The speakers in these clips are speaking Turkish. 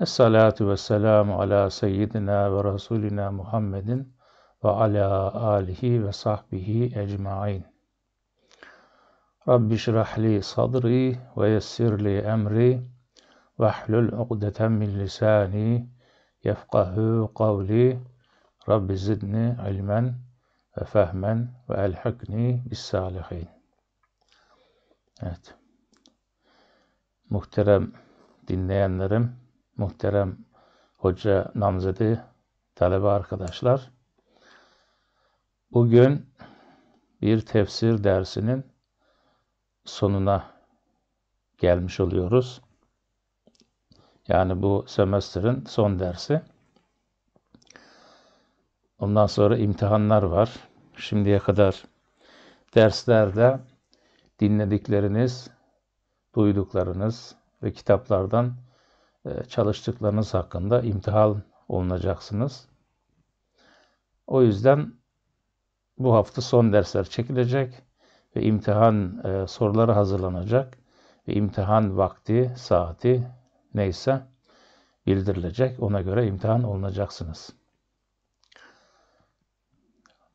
Esselatu ve selamu ala seyyidina ve rasulina Muhammedin ve ala alihi ve sahbihi ecmain. Rabbi şirahli sadri ve yessirli emri ve ahlul uqdeten min lisani yefkahu kavli Rabbi zidni ilmen ve fehmen ve elhakni bis salihin. Evet. Muhterem dinleyenlerim, muhterem hoca namzedi talebe arkadaşlar. Bugün bir tefsir dersinin sonuna gelmiş oluyoruz. Yani bu semestrin son dersi. Ondan sonra imtihanlar var. Şimdiye kadar derslerde dinledikleriniz, duyduklarınız ve kitaplardan e, çalıştıklarınız hakkında imtihan olunacaksınız. O yüzden bu hafta son dersler çekilecek ve imtihan e, soruları hazırlanacak ve imtihan vakti, saati neyse bildirilecek. Ona göre imtihan olunacaksınız.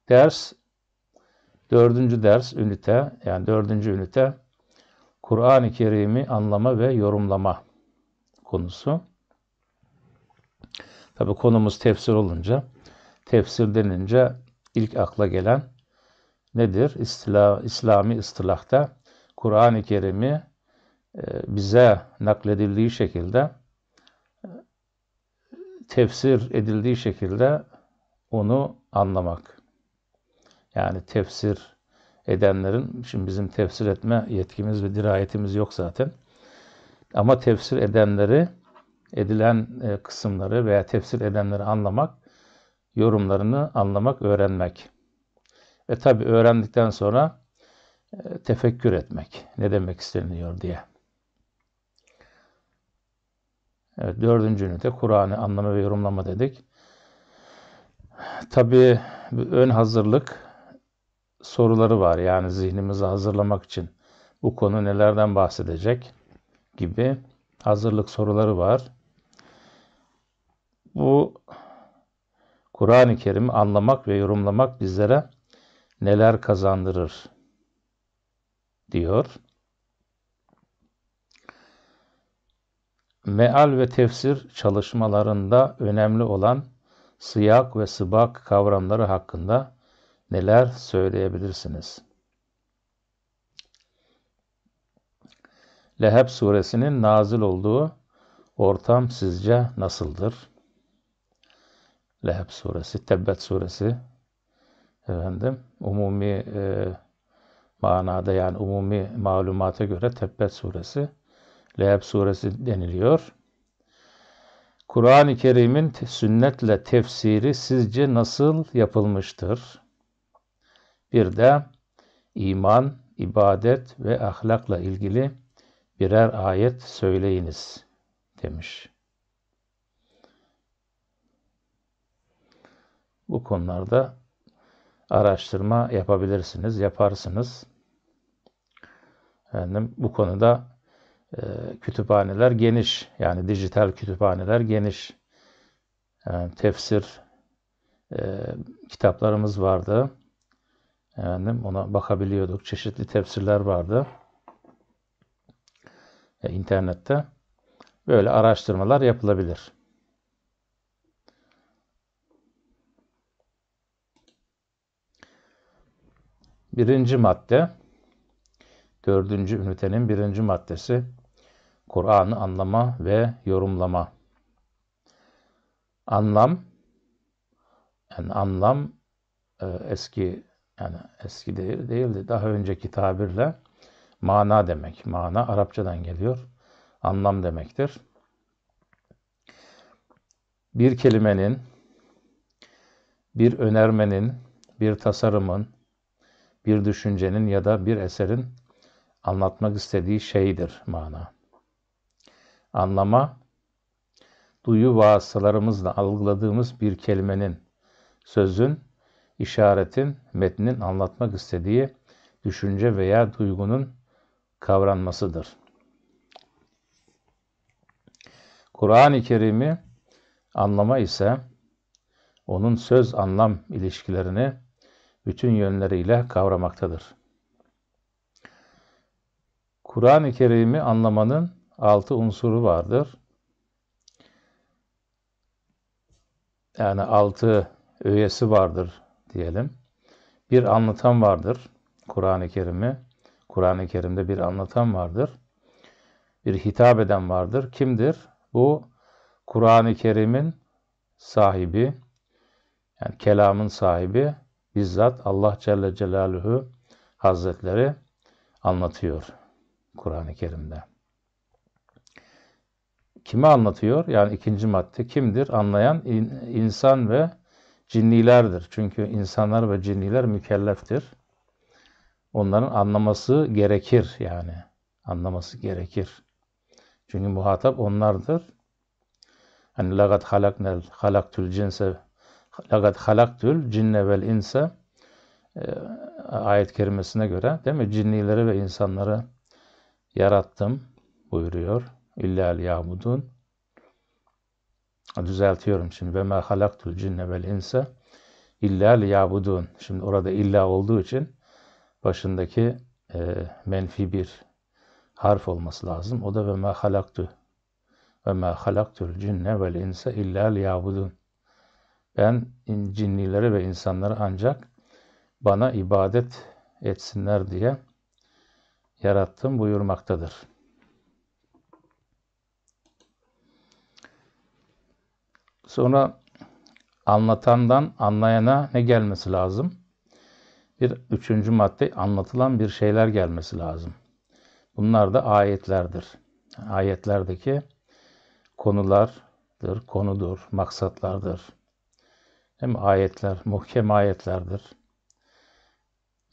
Ders, dördüncü ders ünite, yani dördüncü ünite, Kur'an-ı Kerim'i anlama ve yorumlama konusu. Tabi konumuz tefsir olunca, tefsir denince ilk akla gelen nedir? İstila, İslami istilahta Kur'an-ı Kerim'i e, bize nakledildiği şekilde e, tefsir edildiği şekilde onu anlamak. Yani tefsir edenlerin, şimdi bizim tefsir etme yetkimiz ve dirayetimiz yok zaten. Ama tefsir edenleri, edilen e, kısımları veya tefsir edenleri anlamak, yorumlarını anlamak, öğrenmek. Ve tabi öğrendikten sonra e, tefekkür etmek. Ne demek isteniyor diye. Evet, dördüncünü de Kur'an'ı anlama ve yorumlama dedik. Tabi ön hazırlık soruları var. Yani zihnimizi hazırlamak için bu konu nelerden bahsedecek? gibi hazırlık soruları var. Bu Kur'an-ı Kerim'i anlamak ve yorumlamak bizlere neler kazandırır diyor. Meal ve tefsir çalışmalarında önemli olan sıyak ve sıbak kavramları hakkında neler söyleyebilirsiniz? Leheb suresinin nazil olduğu ortam sizce nasıldır? Leheb suresi, Tebbet suresi efendim umumi e, manada yani umumi malumata göre Tebbet suresi Leheb suresi deniliyor. Kur'an-ı Kerim'in sünnetle tefsiri sizce nasıl yapılmıştır? Bir de iman, ibadet ve ahlakla ilgili birer ayet söyleyiniz demiş. Bu konularda araştırma yapabilirsiniz, yaparsınız. Efendim, bu konuda e, kütüphaneler geniş. Yani dijital kütüphaneler geniş. Yani tefsir e, kitaplarımız vardı. Efendim, ona bakabiliyorduk. Çeşitli tefsirler vardı. E, internette böyle araştırmalar yapılabilir. Birinci madde, dördüncü ünitenin birinci maddesi Kur'an'ı anlama ve yorumlama. Anlam, yani anlam e, eski yani eski değil değildi daha önceki tabirle Mana demek. Mana Arapçadan geliyor. Anlam demektir. Bir kelimenin, bir önermenin, bir tasarımın, bir düşüncenin ya da bir eserin anlatmak istediği şeydir mana. Anlama, duyu vasıtalarımızla algıladığımız bir kelimenin, sözün, işaretin, metnin anlatmak istediği düşünce veya duygunun kavranmasıdır. Kur'an-ı Kerim'i anlama ise onun söz anlam ilişkilerini bütün yönleriyle kavramaktadır. Kur'an-ı Kerim'i anlamanın altı unsuru vardır. Yani altı öğesi vardır diyelim. Bir anlatan vardır Kur'an-ı Kerim'i. Kur'an-ı Kerim'de bir anlatan vardır. Bir hitap eden vardır. Kimdir? Bu Kur'an-ı Kerim'in sahibi, yani kelamın sahibi bizzat Allah Celle Celaluhu Hazretleri anlatıyor Kur'an-ı Kerim'de. Kimi anlatıyor? Yani ikinci madde kimdir? Anlayan insan ve cinnilerdir. Çünkü insanlar ve cinniler mükelleftir onların anlaması gerekir yani. Anlaması gerekir. Çünkü muhatap onlardır. Hani lagat halaknel halaktül cinse lagat halaktül cinne vel inse ayet kerimesine göre değil mi? Cinnileri ve insanları yarattım buyuruyor. İlla yahmudun. Düzeltiyorum şimdi. Ve ma halaktul cinne vel inse illa liyabudun. Şimdi orada illa olduğu için başındaki e, menfi bir harf olması lazım. O da ve ma halaktu ve ma halaktul cinne vel insa illa liyabudun. Ben cinnileri ve insanları ancak bana ibadet etsinler diye yarattım buyurmaktadır. Sonra anlatandan anlayana ne gelmesi lazım? Bir üçüncü madde anlatılan bir şeyler gelmesi lazım. Bunlar da ayetlerdir. Ayetlerdeki konulardır, konudur, maksatlardır. Hem ayetler, muhkem ayetlerdir.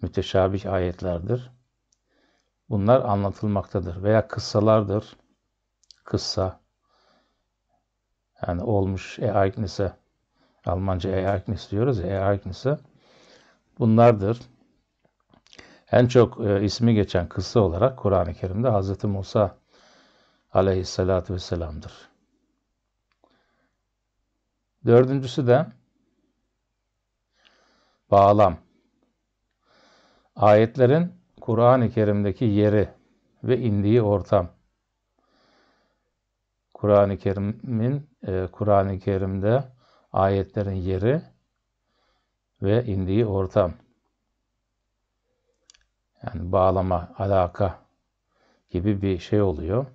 Müteşabih ayetlerdir. Bunlar anlatılmaktadır. Veya kıssalardır. Kıssa. Yani olmuş Ereignis'e. Almanca Ereignis diyoruz ya. Ereignis'e bunlardır. En çok e, ismi geçen kıssa olarak Kur'an-ı Kerim'de Hz. Musa aleyhissalatü vesselam'dır. Dördüncüsü de bağlam. Ayetlerin Kur'an-ı Kerim'deki yeri ve indiği ortam. Kur'an-ı Kerim'in e, Kur'an-ı Kerim'de ayetlerin yeri ve indiği ortam. Yani bağlama, alaka gibi bir şey oluyor.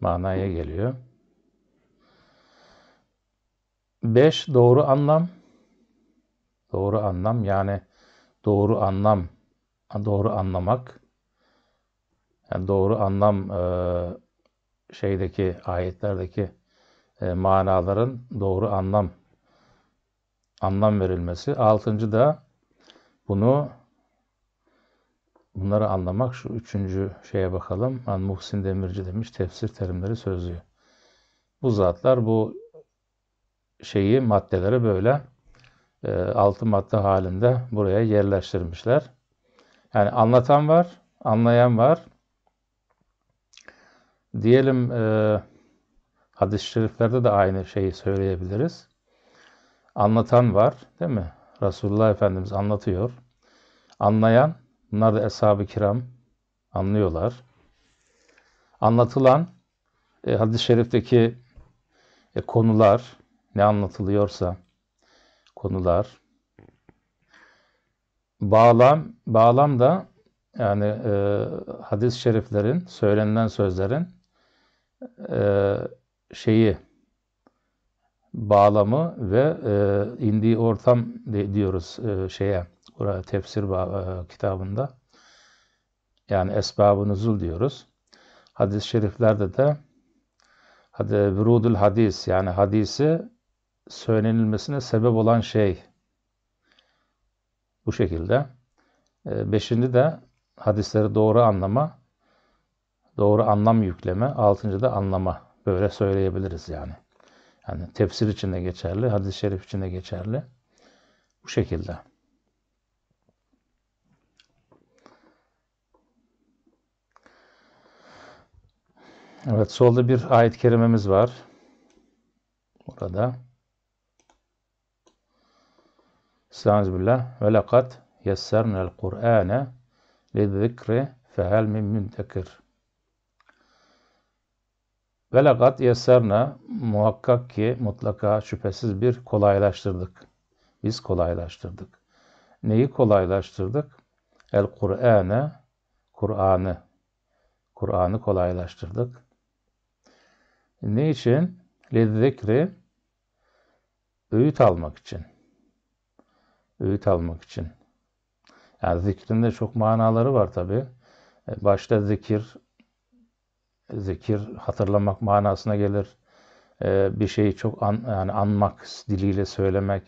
Manaya geliyor. beş Doğru anlam. Doğru anlam yani doğru anlam, doğru anlamak. Yani doğru anlam e, şeydeki ayetlerdeki e, manaların doğru anlam anlam verilmesi. Altıncı da bunu bunları anlamak. Şu üçüncü şeye bakalım. An Muhsin Demirci demiş tefsir terimleri sözlüğü. Bu zatlar bu şeyi maddeleri böyle e, altı madde halinde buraya yerleştirmişler. Yani anlatan var, anlayan var. Diyelim e, hadis-i şeriflerde de aynı şeyi söyleyebiliriz anlatan var değil mi? Resulullah Efendimiz anlatıyor. Anlayan, bunlar da eshab-ı kiram anlıyorlar. Anlatılan e, hadis-i şerifteki e, konular, ne anlatılıyorsa konular. Bağlam, bağlam da yani e, hadis-i şeriflerin, söylenilen sözlerin e, şeyi, bağlamı ve e, indiği ortam diyoruz e, şeye oraya tefsir e, kitabında. Yani esbab-ı nuzul diyoruz. Hadis-i şeriflerde de hadi vurudul hadis yani hadisi söylenilmesine sebep olan şey bu şekilde. E, beşinci de hadisleri doğru anlama, doğru anlam yükleme. Altıncı da anlama. Böyle söyleyebiliriz yani. Yani tefsir içinde geçerli, hadis-i şerif içinde geçerli. Bu şekilde. Evet, solda bir ayet-i kerimemiz var. Burada. Estağfirullah. Ve lekad yessernel Kur'ane li zikri fehel min müntekir. Velakat yeserna muhakkak ki mutlaka şüphesiz bir kolaylaştırdık. Biz kolaylaştırdık. Neyi kolaylaştırdık? El Kur'ane, Kur'an'ı. Kur'an'ı kolaylaştırdık. Ne için? Lizzikri, öğüt almak için. Öğüt almak için. Yani zikrin çok manaları var tabi. E, başta zikir zikir hatırlamak manasına gelir. E, bir şeyi çok an, yani anmak diliyle söylemek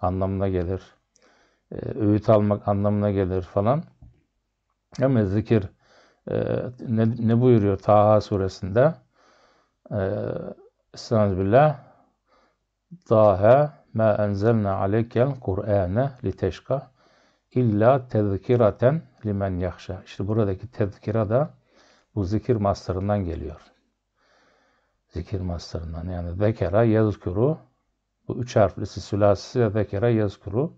anlamına gelir. E, öğüt almak anlamına gelir falan. Ama zikir e, ne, ne buyuruyor Taha suresinde? E, Estağfirullah. Taha ma enzelna aleykel Kur'ane liteşka illa tezkiraten limen yakşa. İşte buradaki tezkira da bu zikir mastarından geliyor. Zikir mastarından yani zekera yazkuru bu üç harflisi sülasisi de zekera yazkuru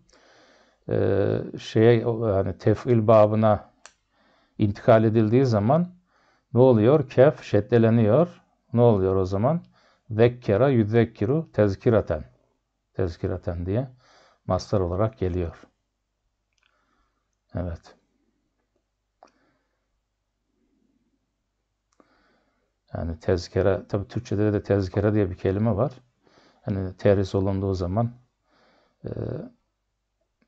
ee, şeye yani tef'il babına intikal edildiği zaman ne oluyor? Kef şeddeleniyor. Ne oluyor o zaman? Zekkera yüzekkiru tezkiraten. Tezkiraten diye mastar olarak geliyor. Evet. Yani tezkere, tabi Türkçe'de de tezkere diye bir kelime var. Hani terhis olunduğu zaman e,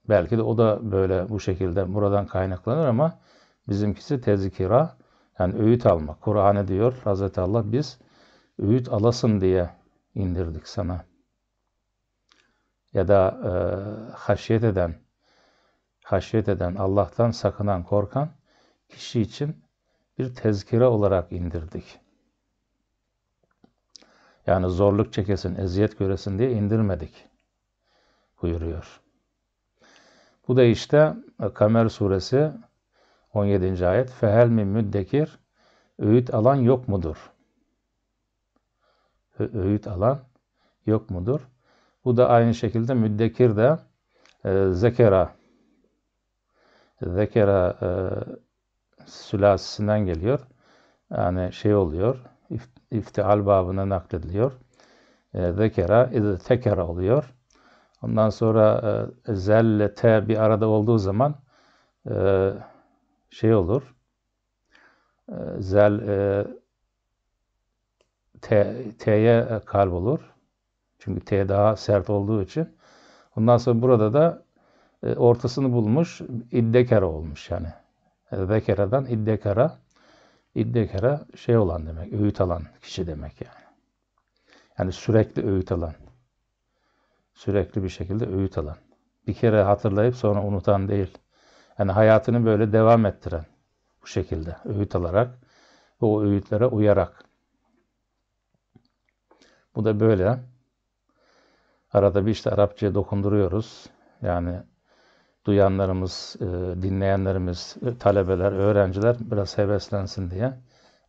belki de o da böyle bu şekilde buradan kaynaklanır ama bizimkisi tezkira yani öğüt almak. Kur'an'ı diyor Hazreti Allah biz öğüt alasın diye indirdik sana. Ya da e, haşyet eden, haşyet eden, Allah'tan sakınan, korkan kişi için bir tezkire olarak indirdik. Yani zorluk çekesin, eziyet göresin diye indirmedik buyuruyor. Bu da işte e, Kamer suresi 17. ayet. Fehel min müddekir öğüt alan yok mudur? Öğüt alan yok mudur? Bu da aynı şekilde müddekir de e, zekera zekera e, sülasisinden geliyor. Yani şey oluyor, iftial babına naklediliyor. E, zekera, iz tekera oluyor. Ondan sonra e, zelle, te bir arada olduğu zaman e, şey olur. E, zel, e, te, te'ye kalp olur. Çünkü t daha sert olduğu için. Ondan sonra burada da e, ortasını bulmuş, iddekara olmuş yani. E, zekera'dan iddekara İddekara şey olan demek, öğüt alan kişi demek yani. Yani sürekli öğüt alan. Sürekli bir şekilde öğüt alan. Bir kere hatırlayıp sonra unutan değil. Yani hayatını böyle devam ettiren bu şekilde öğüt alarak ve o öğütlere uyarak. Bu da böyle. Arada bir işte Arapçaya dokunduruyoruz. Yani duyanlarımız, e, dinleyenlerimiz, e, talebeler, öğrenciler biraz heveslensin diye.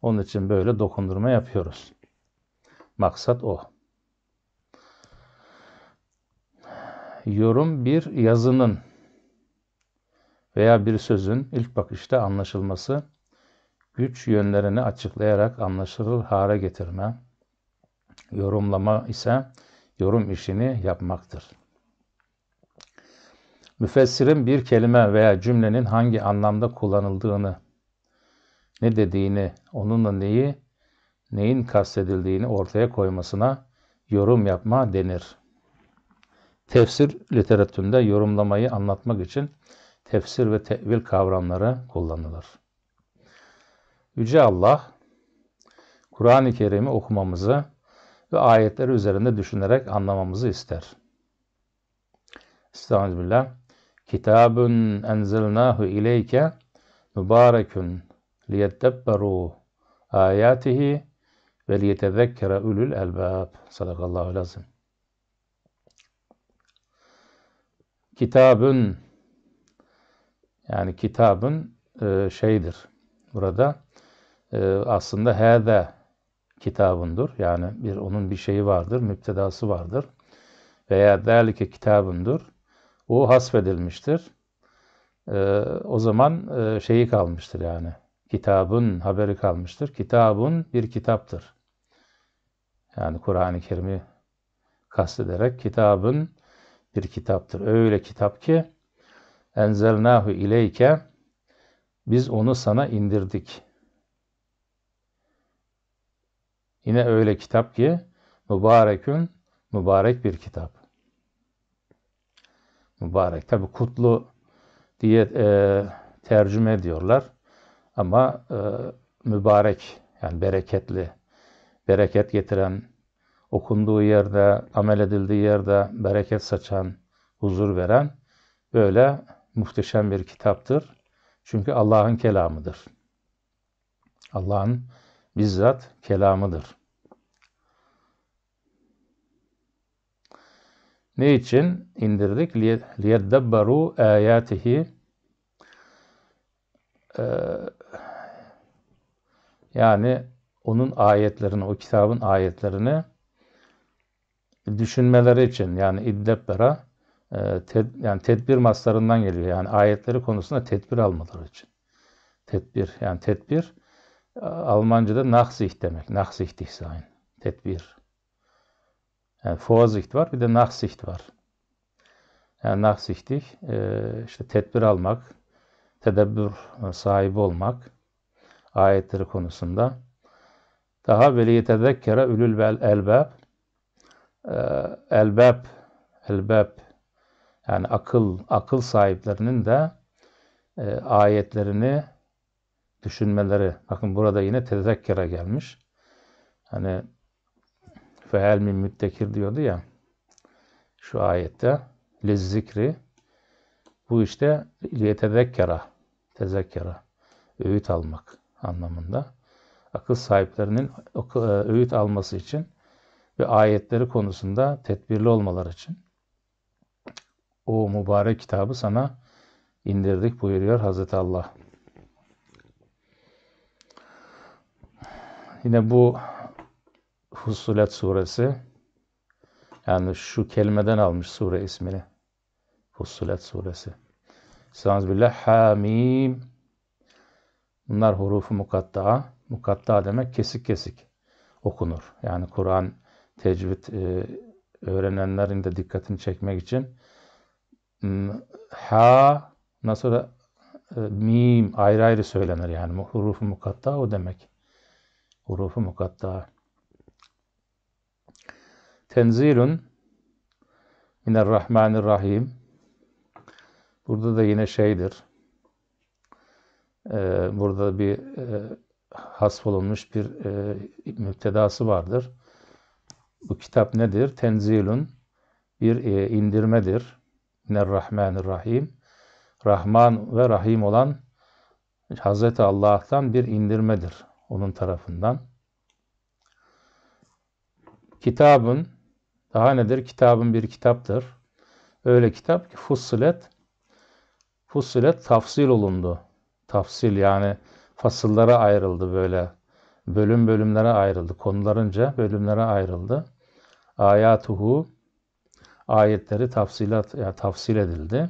Onun için böyle dokundurma yapıyoruz. Maksat o. Yorum bir yazının veya bir sözün ilk bakışta anlaşılması, güç yönlerini açıklayarak anlaşılır hale getirme, yorumlama ise yorum işini yapmaktır müfessirin bir kelime veya cümlenin hangi anlamda kullanıldığını, ne dediğini, onunla neyi, neyin kastedildiğini ortaya koymasına yorum yapma denir. Tefsir literatüründe yorumlamayı anlatmak için tefsir ve tevil kavramları kullanılır. Yüce Allah, Kur'an-ı Kerim'i okumamızı ve ayetleri üzerinde düşünerek anlamamızı ister. Estağfirullah. Kitabun enzelnahu ileyke mübarekun liyettebberu ayatihi ve liyetezekkere ulul elbab. Sadakallahu lazım. Kitabın yani kitabın e, şeydir. Burada e, aslında hâde kitabındır. Yani bir onun bir şeyi vardır, müptedası vardır. Veya derlike kitabındır o hasfedilmiştir. E, o zaman e, şeyi kalmıştır yani. Kitabın haberi kalmıştır. Kitabın bir kitaptır. Yani Kur'an-ı Kerim'i kastederek kitabın bir kitaptır. Öyle kitap ki enzelnahu ileyke biz onu sana indirdik. Yine öyle kitap ki mübarekün mübarek bir kitap mübarek. Tabi kutlu diye e, tercüme ediyorlar ama e, mübarek yani bereketli, bereket getiren, okunduğu yerde, amel edildiği yerde bereket saçan, huzur veren böyle muhteşem bir kitaptır. Çünkü Allah'ın kelamıdır. Allah'ın bizzat kelamıdır. Ne için indirdik? لِيَدَّبَّرُوا آيَاتِهِ ee, yani onun ayetlerini, o kitabın ayetlerini düşünmeleri için yani iddebbera e, ted, yani tedbir maslarından geliyor. Yani ayetleri konusunda tedbir almaları için. Tedbir yani tedbir e, Almanca'da nahsih demek. Nahsih dihsain. Tedbir. Yani Vorsicht var bir de Nachsicht var. Yani Nachsichtig e, işte tedbir almak, tedbir sahibi olmak ayetleri konusunda. Daha ve yetezekkere ülül vel elbab. E, elbab, elbab yani akıl akıl sahiplerinin de e, ayetlerini düşünmeleri. Bakın burada yine tezekkere gelmiş. Hani Fehel min müttekir diyordu ya şu ayette liz zikri bu işte liyetezekkera tezekkera öğüt almak anlamında. Akıl sahiplerinin e, öğüt alması için ve ayetleri konusunda tedbirli olmalar için o mübarek kitabı sana indirdik buyuruyor Hazreti Allah. Yine bu Husulet suresi yani şu kelimeden almış sure ismini. Husulet suresi. Estağfirullah. Hamim. Bunlar hurufu mukatta. Mukatta demek kesik kesik okunur. Yani Kur'an tecvid e, öğrenenlerin de dikkatini çekmek için hmm, ha nasıl da e, mim ayrı ayrı söylenir yani. Hurufu mukatta o demek. Hurufu mukatta. Tenzilun Minerrahmanirrahim. Burada da yine şeydir. Ee, burada bir e, hasf olunmuş bir e, müptedası vardır. Bu kitap nedir? Tenzilun bir e, indirmedir. Minerrahmanirrahim. Rahman ve Rahim olan Hazreti Allah'tan bir indirmedir onun tarafından. Kitabın daha nedir? Kitabın bir kitaptır. Öyle kitap ki fussilet, fussilet tafsil olundu. Tafsil yani fasıllara ayrıldı böyle. Bölüm bölümlere ayrıldı. Konularınca bölümlere ayrıldı. Ayatuhu ayetleri tafsilat yani tafsil edildi.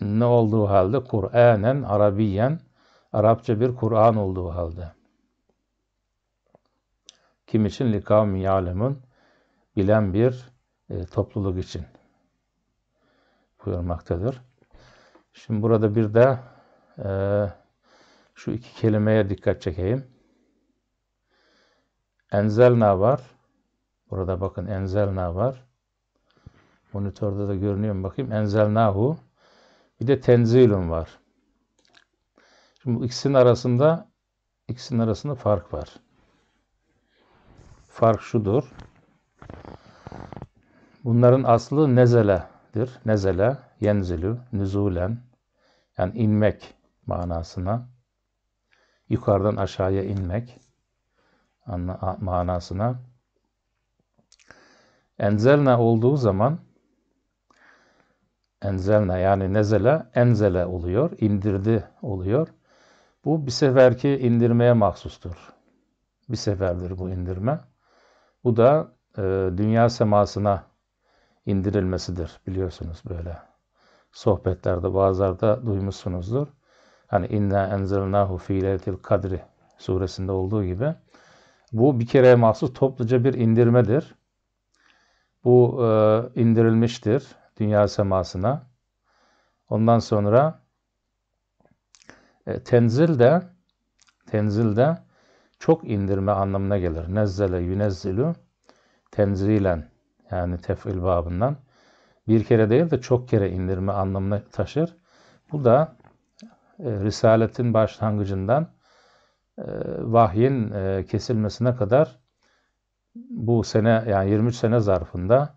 Ne olduğu halde Kur'anen Arabiyen Arapça bir Kur'an olduğu halde. Kim için likavmi yalemun bilen bir e, topluluk için buyurmaktadır. Şimdi burada bir de e, şu iki kelimeye dikkat çekeyim. Enzelna var. Burada bakın enzelna var. Monitörde de görünüyor mu bakayım. Enzelnahu. Bir de tenzilun var. Şimdi bu ikisinin arasında ikisinin arasında fark var. Fark şudur. Bunların aslı nezeledir. Nezele, yenzilü, nüzulen yani inmek manasına yukarıdan aşağıya inmek manasına enzelna olduğu zaman enzelna yani nezele enzele oluyor, indirdi oluyor. Bu bir seferki indirmeye mahsustur. Bir seferdir bu indirme. Bu da e, dünya semasına indirilmesidir biliyorsunuz böyle. Sohbetlerde bazılarda duymuşsunuzdur. Hani inna enzelnahu fi leyletil kadri suresinde olduğu gibi. Bu bir kere mahsus topluca bir indirmedir. Bu e, indirilmiştir dünya semasına. Ondan sonra e, tenzil de tenzil de çok indirme anlamına gelir. Nezzele yünezzilu tenzilen yani tef'il babından bir kere değil de çok kere indirme anlamına taşır. Bu da e, Risaletin başlangıcından e, vahyin e, kesilmesine kadar bu sene yani 23 sene zarfında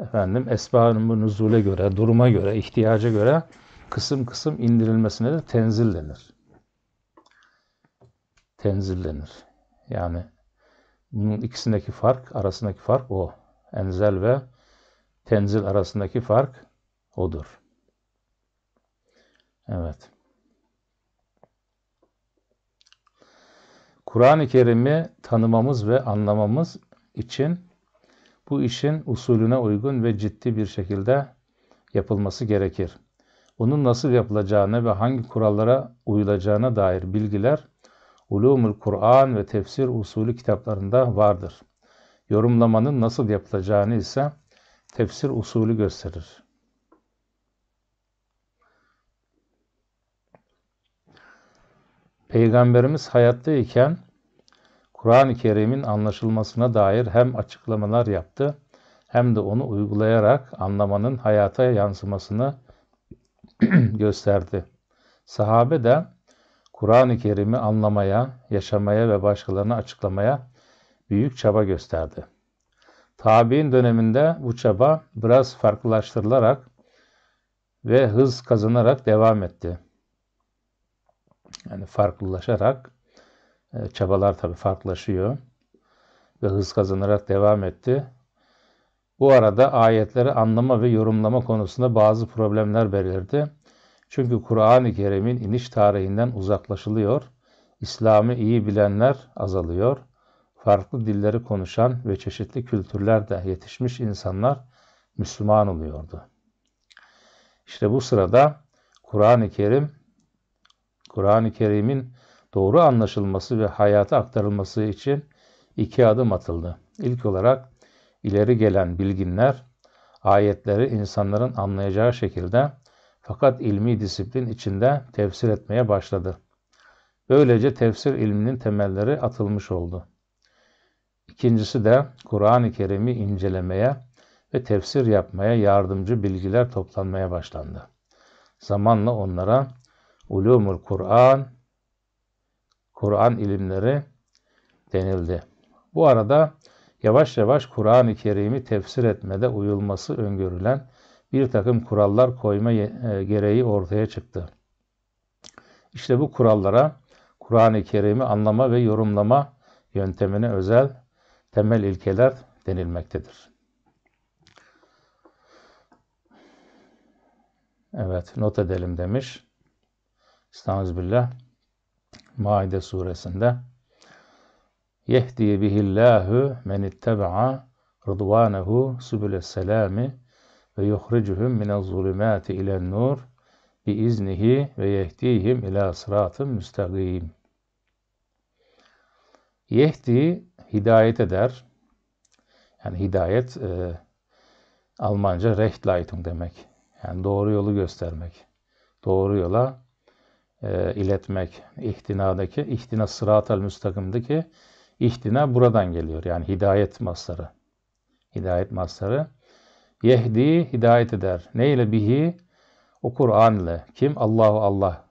efendim esbabın bu nüzule göre, duruma göre, ihtiyaca göre kısım kısım indirilmesine de tenzil denir. Tenzil denir. Yani bunun ikisindeki fark, arasındaki fark o. Enzel ve tenzil arasındaki fark odur. Evet. Kur'an-ı Kerim'i tanımamız ve anlamamız için bu işin usulüne uygun ve ciddi bir şekilde yapılması gerekir. Onun nasıl yapılacağına ve hangi kurallara uyulacağına dair bilgiler Ulumul Kur'an ve tefsir usulü kitaplarında vardır. Yorumlamanın nasıl yapılacağını ise tefsir usulü gösterir. Peygamberimiz hayattayken Kur'an-ı Kerim'in anlaşılmasına dair hem açıklamalar yaptı hem de onu uygulayarak anlamanın hayata yansımasını gösterdi. Sahabe de Kur'an-ı Kerim'i anlamaya, yaşamaya ve başkalarına açıklamaya büyük çaba gösterdi. Tabi'in döneminde bu çaba biraz farklılaştırılarak ve hız kazanarak devam etti. Yani farklılaşarak e, çabalar tabi farklılaşıyor ve hız kazanarak devam etti. Bu arada ayetleri anlama ve yorumlama konusunda bazı problemler belirdi. Çünkü Kur'an-ı Kerim'in iniş tarihinden uzaklaşılıyor, İslam'ı iyi bilenler azalıyor, farklı dilleri konuşan ve çeşitli kültürlerde yetişmiş insanlar Müslüman oluyordu. İşte bu sırada Kur'an-ı Kerim, Kur'an-ı Kerim'in doğru anlaşılması ve hayata aktarılması için iki adım atıldı. İlk olarak ileri gelen bilginler ayetleri insanların anlayacağı şekilde fakat ilmi disiplin içinde tefsir etmeye başladı. Böylece tefsir ilminin temelleri atılmış oldu. İkincisi de Kur'an-ı Kerim'i incelemeye ve tefsir yapmaya yardımcı bilgiler toplanmaya başlandı. Zamanla onlara ulumul Kur'an, Kur'an ilimleri denildi. Bu arada yavaş yavaş Kur'an-ı Kerim'i tefsir etmede uyulması öngörülen bir takım kurallar koyma e, gereği ortaya çıktı. İşte bu kurallara Kur'an-ı Kerim'i anlama ve yorumlama yöntemine özel temel ilkeler denilmektedir. Evet, not edelim demiş. Estağfirullah. Maide suresinde Yehdi bihillahu men itteba'a rıdvanehu sübüle selami ve yuhricuhum minel zulümati ilen nur bi iznihi ve yehdihim ila sıratın müstakim. Yehdi hidayet eder. Yani hidayet e, Almanca Rechtleitung demek. Yani doğru yolu göstermek. Doğru yola e, iletmek. İhtinadaki, ihtina sıratel müstakimdeki ihtina buradan geliyor. Yani hidayet masları. Hidayet masları Yehdi hidayet eder. Neyle ile bihi? O Kur'an ile. Kim? Allahu Allah.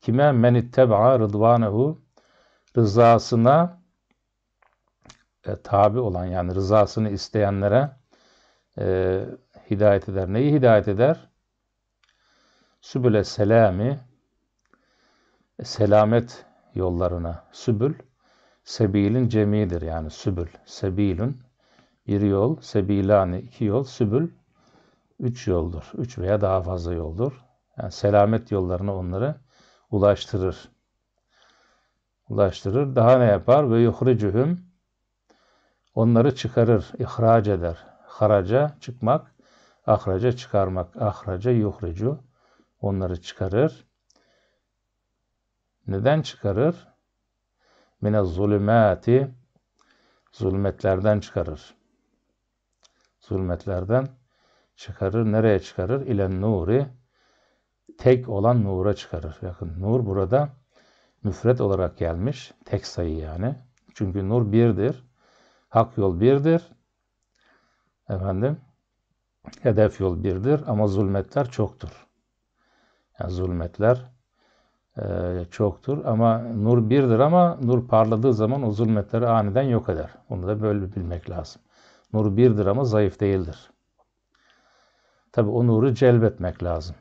Kime? Men itteba'a rıdvanehu. Rızasına e, tabi olan yani rızasını isteyenlere e, hidayet eder. Neyi hidayet eder? Sübüle selami e, selamet yollarına. Sübül sebilin cemidir yani sübül. Sebilün bir yol, sebilani iki yol, sübül üç yoldur. Üç veya daha fazla yoldur. Yani selamet yollarını onları ulaştırır. Ulaştırır. Daha ne yapar? Ve yuhricuhum onları çıkarır, ihraç eder. Haraca çıkmak, ahraca çıkarmak. Ahraca yuhricu onları çıkarır. Neden çıkarır? Mine zulümati zulmetlerden çıkarır zulmetlerden çıkarır. Nereye çıkarır? İlen nuri tek olan nura çıkarır. Bakın nur burada müfret olarak gelmiş. Tek sayı yani. Çünkü nur birdir. Hak yol birdir. Efendim hedef yol birdir ama zulmetler çoktur. Yani zulmetler e, çoktur ama nur birdir ama nur parladığı zaman o zulmetleri aniden yok eder. Bunu da böyle bilmek lazım. Nur birdir ama zayıf değildir. Tabi o nuru celbetmek lazım.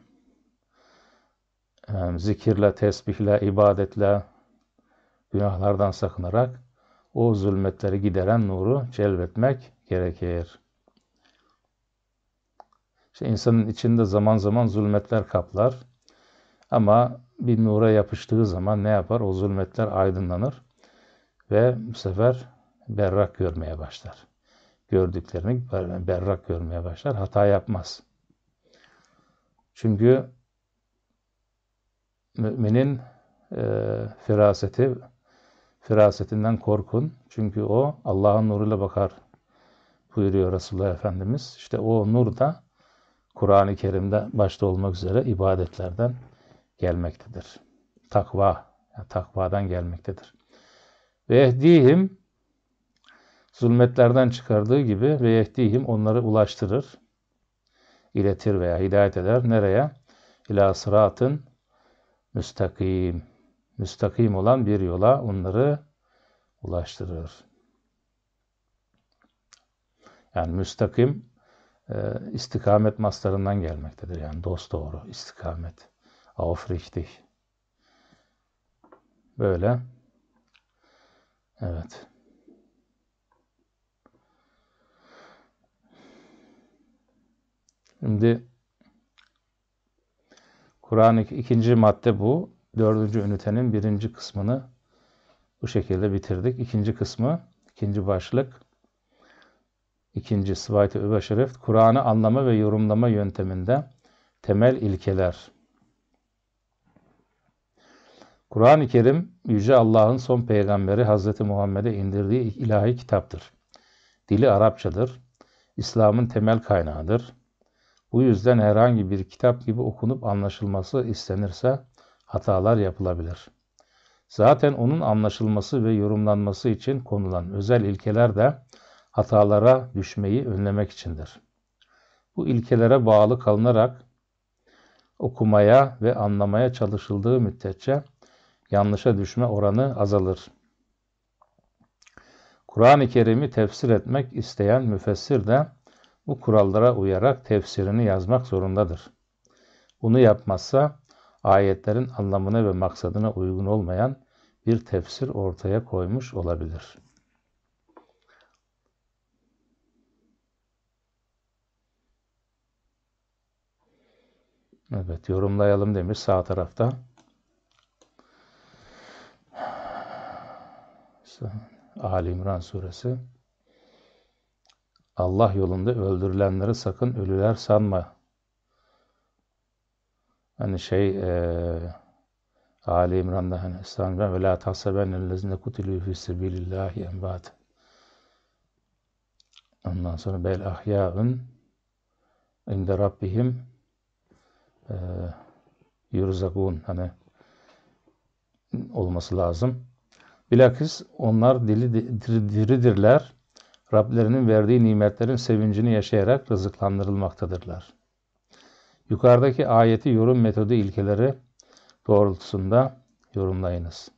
zikirle, tesbihle, ibadetle, günahlardan sakınarak o zulmetleri gideren nuru celbetmek gerekir. İşte insanın içinde zaman zaman zulmetler kaplar. Ama bir nura yapıştığı zaman ne yapar? O zulmetler aydınlanır ve bu sefer berrak görmeye başlar gördüklerini berrak görmeye başlar. Hata yapmaz. Çünkü müminin e, firaseti, firasetinden korkun. Çünkü o Allah'ın nuruyla bakar buyuruyor Resulullah Efendimiz. İşte o nur da Kur'an-ı Kerim'de başta olmak üzere ibadetlerden gelmektedir. Takva, yani takvadan gelmektedir. Ve ehdihim zulmetlerden çıkardığı gibi ve yehdihim onları ulaştırır, iletir veya hidayet eder. Nereye? İlâ sıratın müstakim. Müstakim olan bir yola onları ulaştırır. Yani müstakim e, istikamet maslarından gelmektedir. Yani dost doğru istikamet. Auf richtig. Böyle. Evet. Şimdi Kur'an ikinci madde bu. Dördüncü ünitenin birinci kısmını bu şekilde bitirdik. İkinci kısmı, ikinci başlık. ikinci Sıvayt-ı Übeşerif, Kur'an'ı anlama ve yorumlama yönteminde temel ilkeler. Kur'an-ı Kerim, Yüce Allah'ın son peygamberi Hz. Muhammed'e indirdiği ilahi kitaptır. Dili Arapçadır. İslam'ın temel kaynağıdır. Bu yüzden herhangi bir kitap gibi okunup anlaşılması istenirse hatalar yapılabilir. Zaten onun anlaşılması ve yorumlanması için konulan özel ilkeler de hatalara düşmeyi önlemek içindir. Bu ilkelere bağlı kalınarak okumaya ve anlamaya çalışıldığı müddetçe yanlışa düşme oranı azalır. Kur'an-ı Kerim'i tefsir etmek isteyen müfessir de bu kurallara uyarak tefsirini yazmak zorundadır. Bunu yapmazsa ayetlerin anlamına ve maksadına uygun olmayan bir tefsir ortaya koymuş olabilir. Evet yorumlayalım demiş sağ tarafta. Ali İmran suresi. Allah yolunda öldürülenleri sakın ölüler sanma. Hani şey e, Ali İmran'da hani İslam'da ve la tahsebennellezine kutilü fi sebilillahi enbat. Ondan sonra bel ahyaun inde rabbihim e, yurzakun hani olması lazım. Bilakis onlar dili, diri, diridirler Rablerinin verdiği nimetlerin sevincini yaşayarak rızıklandırılmaktadırlar. Yukarıdaki ayeti yorum metodu ilkeleri doğrultusunda yorumlayınız.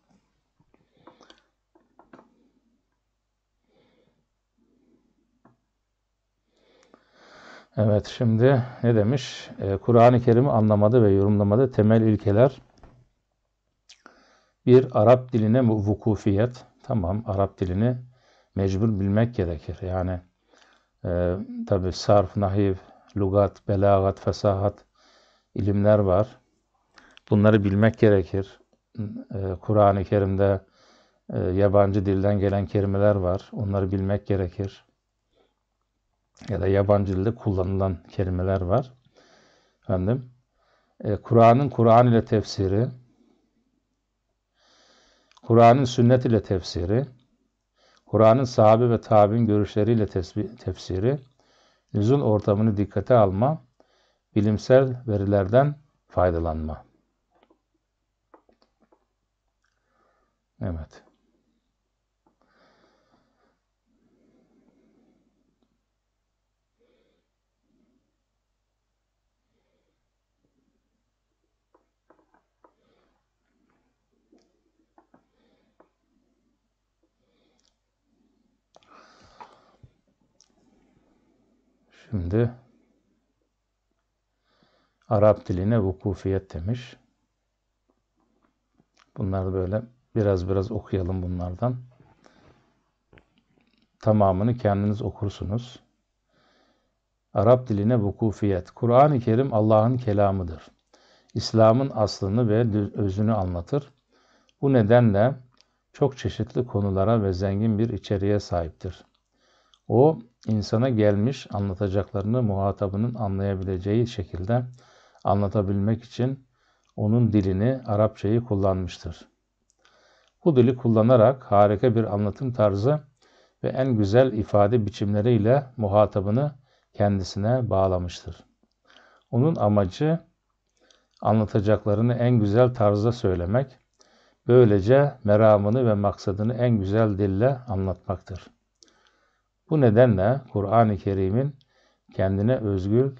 Evet şimdi ne demiş? Ee, Kur'an-ı Kerim'i anlamada ve yorumlamadı. temel ilkeler bir Arap diline vukufiyet. Tamam Arap dilini mecbur bilmek gerekir. Yani e, tabi sarf, nahiv, lugat, belagat, fesahat ilimler var. Bunları bilmek gerekir. E, Kur'an-ı Kerim'de e, yabancı dilden gelen kelimeler var. Onları bilmek gerekir. Ya da yabancı dilde kullanılan kelimeler var. Efendim, e, Kur'an'ın Kur'an ile tefsiri, Kur'an'ın sünnet ile tefsiri, Kur'an'ın sahabe ve tabi'in görüşleriyle tefsiri, nüzul ortamını dikkate alma, bilimsel verilerden faydalanma. Evet. Şimdi Arap diline vukufiyet demiş. Bunları böyle biraz biraz okuyalım bunlardan. Tamamını kendiniz okursunuz. Arap diline vukufiyet. Kur'an-ı Kerim Allah'ın kelamıdır. İslam'ın aslını ve özünü anlatır. Bu nedenle çok çeşitli konulara ve zengin bir içeriğe sahiptir. O insana gelmiş anlatacaklarını muhatabının anlayabileceği şekilde anlatabilmek için onun dilini Arapçayı kullanmıştır. Bu dili kullanarak harika bir anlatım tarzı ve en güzel ifade biçimleriyle muhatabını kendisine bağlamıştır. Onun amacı anlatacaklarını en güzel tarzda söylemek, böylece meramını ve maksadını en güzel dille anlatmaktır. Bu nedenle Kur'an-ı Kerim'in kendine özgü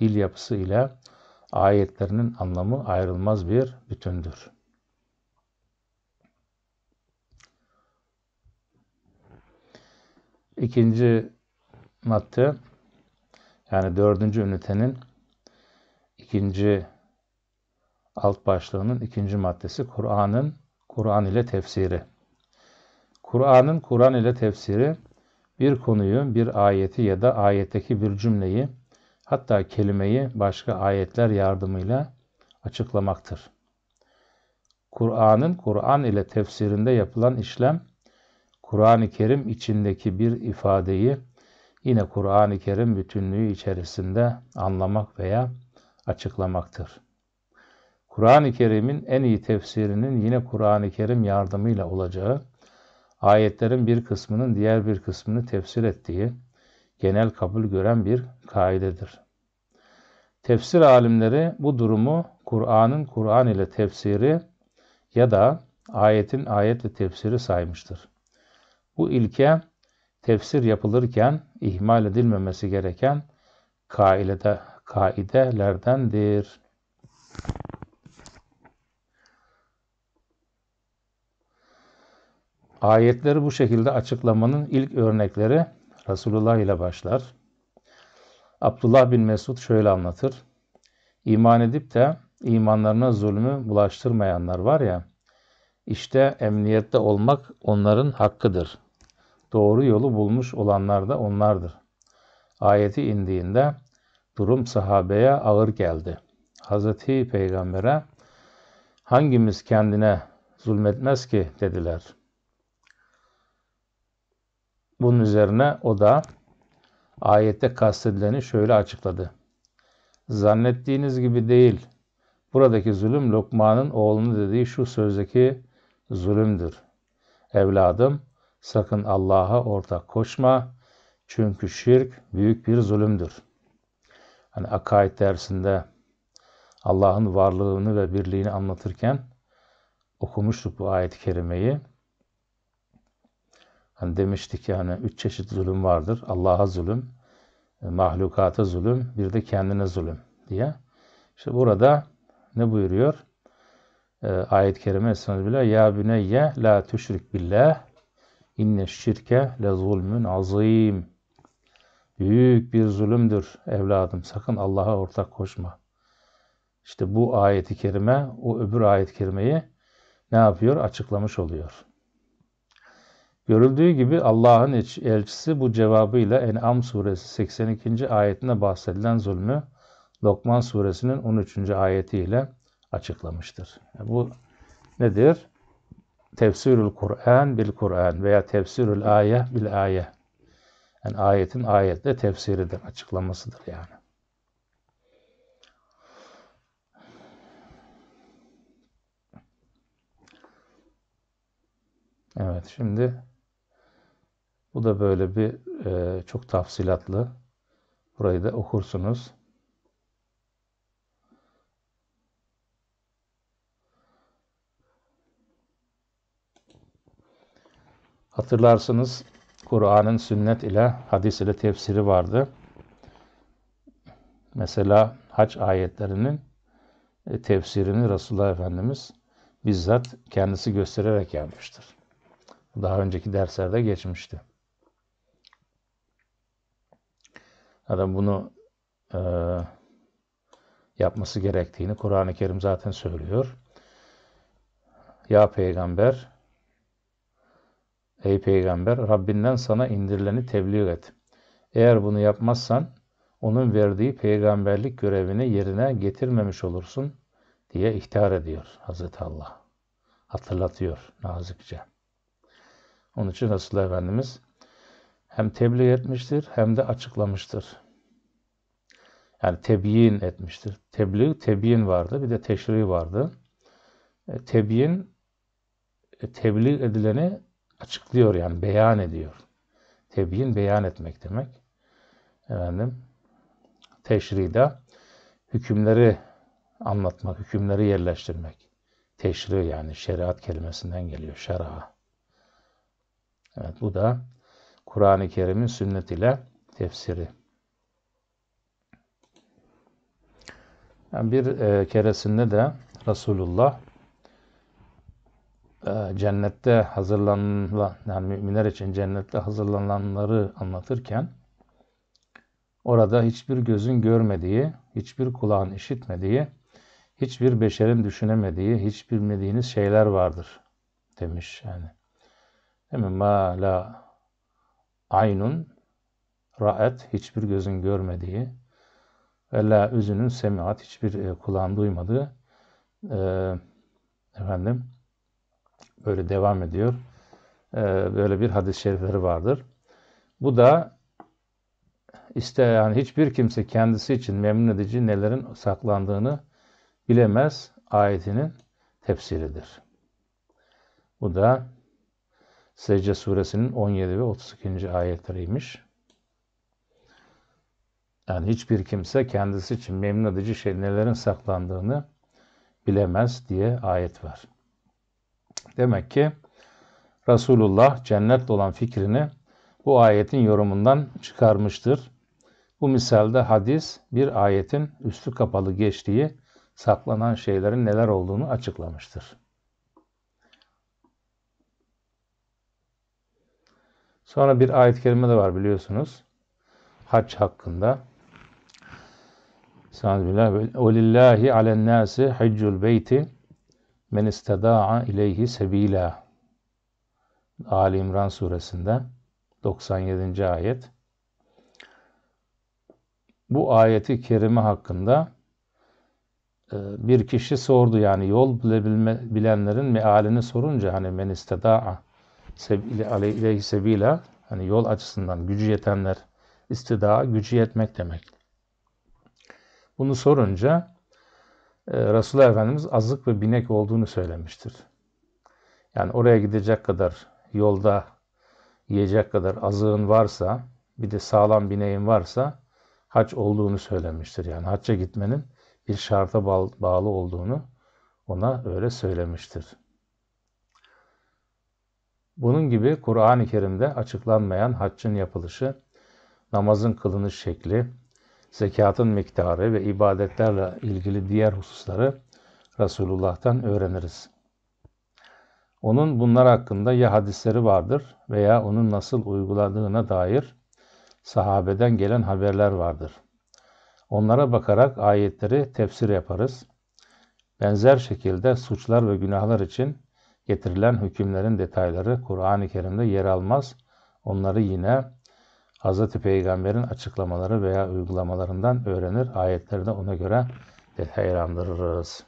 dil yapısı ile ayetlerinin anlamı ayrılmaz bir bütündür. İkinci madde yani dördüncü ünitenin ikinci alt başlığının ikinci maddesi Kur'an'ın Kur'an ile tefsiri. Kur'an'ın Kur'an ile tefsiri bir konuyu, bir ayeti ya da ayetteki bir cümleyi hatta kelimeyi başka ayetler yardımıyla açıklamaktır. Kur'an'ın Kur'an ile tefsirinde yapılan işlem, Kur'an-ı Kerim içindeki bir ifadeyi yine Kur'an-ı Kerim bütünlüğü içerisinde anlamak veya açıklamaktır. Kur'an-ı Kerim'in en iyi tefsirinin yine Kur'an-ı Kerim yardımıyla olacağı, ayetlerin bir kısmının diğer bir kısmını tefsir ettiği, genel kabul gören bir kaidedir. Tefsir alimleri bu durumu Kur'an'ın Kur'an ile tefsiri ya da ayetin ayetle tefsiri saymıştır. Bu ilke tefsir yapılırken ihmal edilmemesi gereken kaide, kaidelerdendir. Ayetleri bu şekilde açıklamanın ilk örnekleri Resulullah ile başlar. Abdullah bin Mesud şöyle anlatır. İman edip de imanlarına zulmü bulaştırmayanlar var ya, işte emniyette olmak onların hakkıdır. Doğru yolu bulmuş olanlar da onlardır. Ayeti indiğinde durum sahabeye ağır geldi. Hazreti Peygamber'e hangimiz kendine zulmetmez ki dediler. Bunun üzerine o da ayette kastedileni şöyle açıkladı. Zannettiğiniz gibi değil. Buradaki zulüm Lokman'ın oğlunu dediği şu sözdeki zulümdür. Evladım sakın Allah'a ortak koşma. Çünkü şirk büyük bir zulümdür. Hani akaid dersinde Allah'ın varlığını ve birliğini anlatırken okumuştuk bu ayet-i kerimeyi. Hani demiştik yani üç çeşit zulüm vardır. Allah'a zulüm, e, mahlukata zulüm, bir de kendine zulüm diye. İşte burada ne buyuruyor? E, ayet-i kerime bile Ya büneyye la tüşrik billah inne şirke le zulmün azim Büyük bir zulümdür evladım. Sakın Allah'a ortak koşma. İşte bu ayeti kerime o öbür ayet kerimeyi ne yapıyor? Açıklamış oluyor. Görüldüğü gibi Allah'ın elçisi bu cevabıyla En'am suresi 82. ayetinde bahsedilen zulmü Lokman suresinin 13. ayetiyle açıklamıştır. Bu nedir? Tefsirül Kur'an bil Kur'an veya tefsirül Ayet bil Ayet. Yani ayetin ayetle tefsiridir, açıklamasıdır yani. Evet şimdi bu da böyle bir e, çok tafsilatlı. Burayı da okursunuz. Hatırlarsınız Kur'an'ın sünnet ile hadis ile tefsiri vardı. Mesela hac ayetlerinin e, tefsirini Resulullah Efendimiz bizzat kendisi göstererek yapmıştır. Daha önceki derslerde geçmişti. Adam bunu e, yapması gerektiğini Kur'an-ı Kerim zaten söylüyor. Ya peygamber, ey peygamber Rabbinden sana indirileni tebliğ et. Eğer bunu yapmazsan onun verdiği peygamberlik görevini yerine getirmemiş olursun diye ihtar ediyor Hazreti Allah. Hatırlatıyor nazikçe. Onun için Resulullah Efendimiz hem tebliğ etmiştir hem de açıklamıştır. Yani tebyin etmiştir. Tebliğ, tebyin vardı. Bir de teşri vardı. E, e tebliğ edileni açıklıyor yani beyan ediyor. Tebyin beyan etmek demek. Efendim, teşride hükümleri anlatmak, hükümleri yerleştirmek. Teşri yani şeriat kelimesinden geliyor. Şera. Evet bu da Kur'an-ı Kerim'in sünnet ile tefsiri. Yani bir e, keresinde de Resulullah e, cennette hazırlanılan yani müminler için cennette hazırlananları anlatırken orada hiçbir gözün görmediği, hiçbir kulağın işitmediği, hiçbir beşerin düşünemediği, hiç bilmediğiniz şeyler vardır demiş yani. Değil mi? Ma la aynun ra'et hiçbir gözün görmediği ve la üzünün semiat hiçbir e, kulağın duymadığı e, efendim böyle devam ediyor. E, böyle bir hadis-i şerifleri vardır. Bu da işte yani hiçbir kimse kendisi için memnun edici nelerin saklandığını bilemez ayetinin tefsiridir. Bu da Secde suresinin 17 ve 32. ayetleriymiş. Yani hiçbir kimse kendisi için memnun edici şey nelerin saklandığını bilemez diye ayet var. Demek ki Resulullah cennetle olan fikrini bu ayetin yorumundan çıkarmıştır. Bu misalde hadis bir ayetin üstü kapalı geçtiği saklanan şeylerin neler olduğunu açıklamıştır. Sonra bir ayet-i kerime de var biliyorsunuz. Hac hakkında. Bismillahirrahmanirrahim. وَلِلَّهِ عَلَى النَّاسِ حِجُّ الْبَيْتِ مَنْ اِسْتَدَاعَ اِلَيْهِ سَب۪يلًا Ali İmran suresinde 97. ayet. Bu ayeti kerime hakkında e, bir kişi sordu yani yol bilebilme, bilenlerin mealini sorunca hani men isteda'a Sebile aleyhi sebila hani yol açısından gücü yetenler istida gücü yetmek demek. Bunu sorunca e, Resulullah Efendimiz azık ve binek olduğunu söylemiştir. Yani oraya gidecek kadar yolda yiyecek kadar azığın varsa bir de sağlam bineğin varsa haç olduğunu söylemiştir. Yani hacca gitmenin bir şarta bağlı olduğunu ona öyle söylemiştir. Bunun gibi Kur'an-ı Kerim'de açıklanmayan haccın yapılışı, namazın kılınış şekli, zekatın miktarı ve ibadetlerle ilgili diğer hususları Resulullah'tan öğreniriz. Onun bunlar hakkında ya hadisleri vardır veya onun nasıl uyguladığına dair sahabeden gelen haberler vardır. Onlara bakarak ayetleri tefsir yaparız. Benzer şekilde suçlar ve günahlar için getirilen hükümlerin detayları Kur'an-ı Kerim'de yer almaz. Onları yine Hz. Peygamber'in açıklamaları veya uygulamalarından öğrenir. Ayetleri de ona göre detaylandırırız.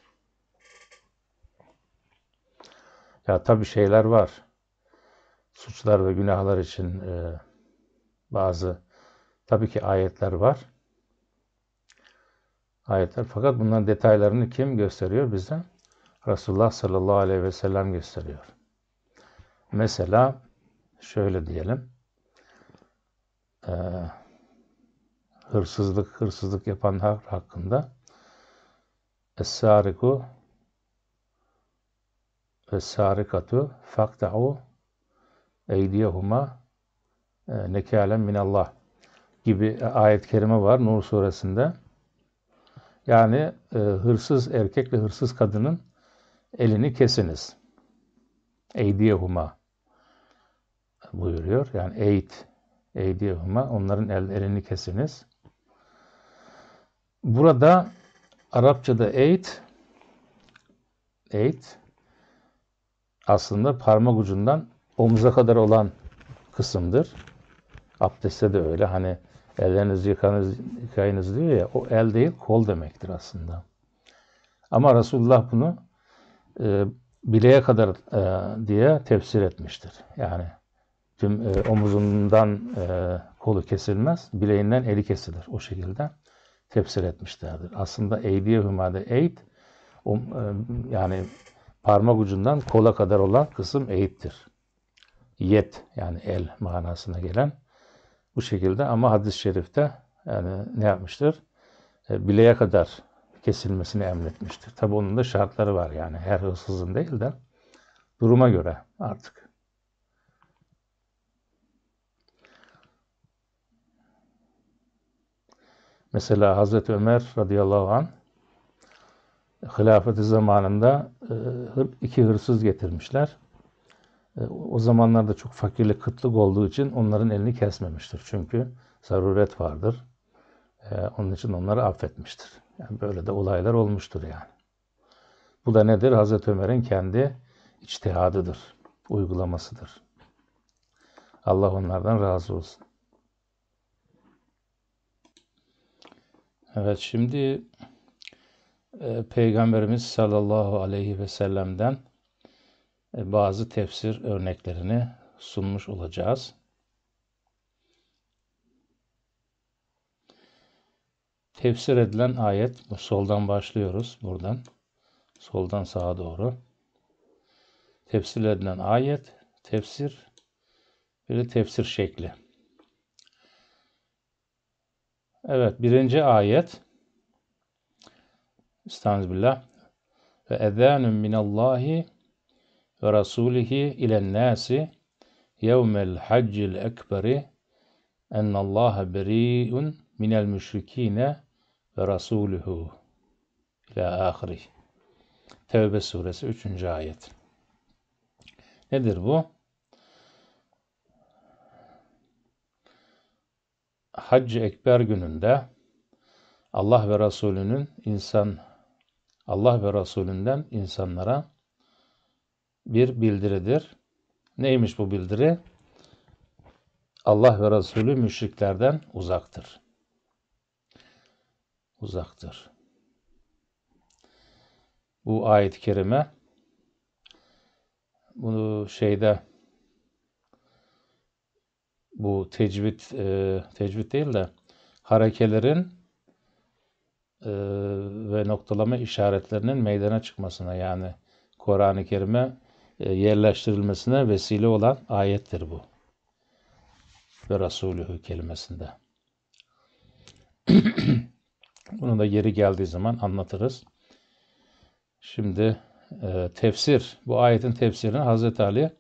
Ya tabi şeyler var. Suçlar ve günahlar için e, bazı tabii ki ayetler var. Ayetler fakat bunların detaylarını kim gösteriyor bize? Resulullah sallallahu aleyhi ve sellem gösteriyor. Mesela şöyle diyelim. E, hırsızlık, hırsızlık yapanlar hakkında Es-sariku ve sarikatu fakta'u eydiyehuma e, nekalen minallah gibi ayet-i kerime var Nur suresinde. Yani e, hırsız erkekle hırsız kadının elini kesiniz. Eydiyehuma buyuruyor. Yani eğit, eydiyehuma onların el, elini kesiniz. Burada Arapçada eğit, eğit aslında parmak ucundan omuza kadar olan kısımdır. Abdestte de öyle. Hani ellerinizi yıkanız, yıkayınız diyor ya o el değil kol demektir aslında. Ama Resulullah bunu e, bileğe kadar e, diye tefsir etmiştir. Yani tüm e, omuzundan e, kolu kesilmez, bileğinden eli kesilir. O şekilde tefsir etmişlerdir. Aslında eydiye hümade eyd, e, yani parmak ucundan kola kadar olan kısım eğittir. Yet yani el manasına gelen bu şekilde ama hadis-i şerifte yani ne yapmıştır? E, bileğe kadar kesilmesini emretmiştir. Tabi onun da şartları var yani her hırsızın değil de duruma göre artık. Mesela Hazreti Ömer radıyallahu an, hilafeti zamanında e, iki hırsız getirmişler. E, o zamanlarda çok fakirlik, kıtlık olduğu için onların elini kesmemiştir. Çünkü zaruret vardır. E, onun için onları affetmiştir. Yani böyle de olaylar olmuştur yani. Bu da nedir? Hazreti Ömer'in kendi içtihadıdır, uygulamasıdır. Allah onlardan razı olsun. Evet şimdi e, Peygamberimiz sallallahu aleyhi ve sellem'den e, bazı tefsir örneklerini sunmuş olacağız. Tefsir edilen ayet, soldan başlıyoruz buradan. Soldan sağa doğru. Tefsir edilen ayet, tefsir, bir tefsir şekli. Evet, birinci ayet. Estağfirullah. Ve ezânün minallahi ve rasulihi ilen nâsi yevmel haccil ekberi ennallaha beri'un minel müşrikîne ve rasuluhu ila ahiri. Tevbe suresi 3. ayet. Nedir bu? hacc Ekber gününde Allah ve Resulünün insan Allah ve Resulünden insanlara bir bildiridir. Neymiş bu bildiri? Allah ve Resulü müşriklerden uzaktır uzaktır. Bu ayet-i kerime bunu şeyde bu tecvid e, tecvid değil de harekelerin e, ve noktalama işaretlerinin meydana çıkmasına yani Kur'an-ı Kerim'e e, yerleştirilmesine vesile olan ayettir bu. Ve Resulühü kelimesinde. Bunu da yeri geldiği zaman anlatırız. Şimdi e, tefsir, bu ayetin tefsirini Hazreti Ali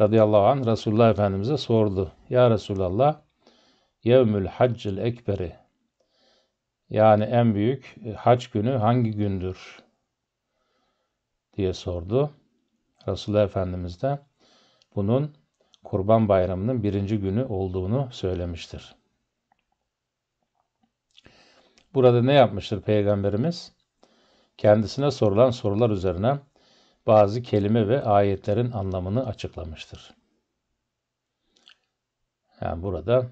radıyallahu anh Resulullah Efendimiz'e sordu. Ya Resulallah, yevmül haccil ekberi, yani en büyük e, hac günü hangi gündür diye sordu. Resulullah Efendimiz de bunun Kurban Bayramı'nın birinci günü olduğunu söylemiştir. Burada ne yapmıştır Peygamberimiz? Kendisine sorulan sorular üzerine bazı kelime ve ayetlerin anlamını açıklamıştır. Yani burada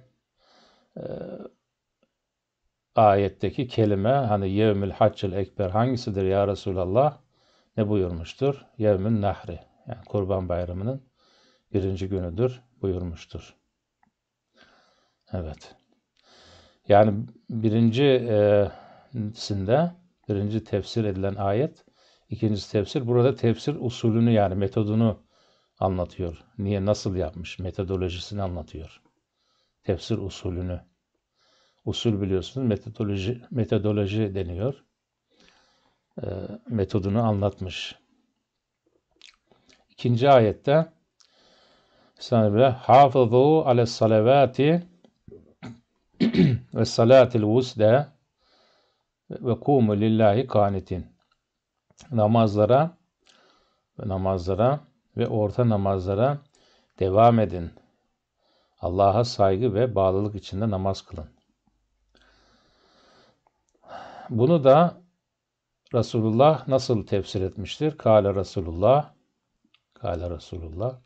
e, ayetteki kelime hani yevmül haccel ekber hangisidir ya Resulallah ne buyurmuştur? Yevmün nahri yani kurban bayramının birinci günüdür buyurmuştur. Evet. Yani birinci sinde birinci tefsir edilen ayet, ikinci tefsir. Burada tefsir usulünü yani metodunu anlatıyor. Niye, nasıl yapmış, metodolojisini anlatıyor. Tefsir usulünü. Usul biliyorsunuz metodoloji, metodoloji deniyor. E, metodunu anlatmış. İkinci ayette Estağfirullah. Hafızu ale salavati ve salatil vusda ve kumu lillahi kanitin. Namazlara ve namazlara ve orta namazlara devam edin. Allah'a saygı ve bağlılık içinde namaz kılın. Bunu da Resulullah nasıl tefsir etmiştir? Kale Resulullah Kale Resulullah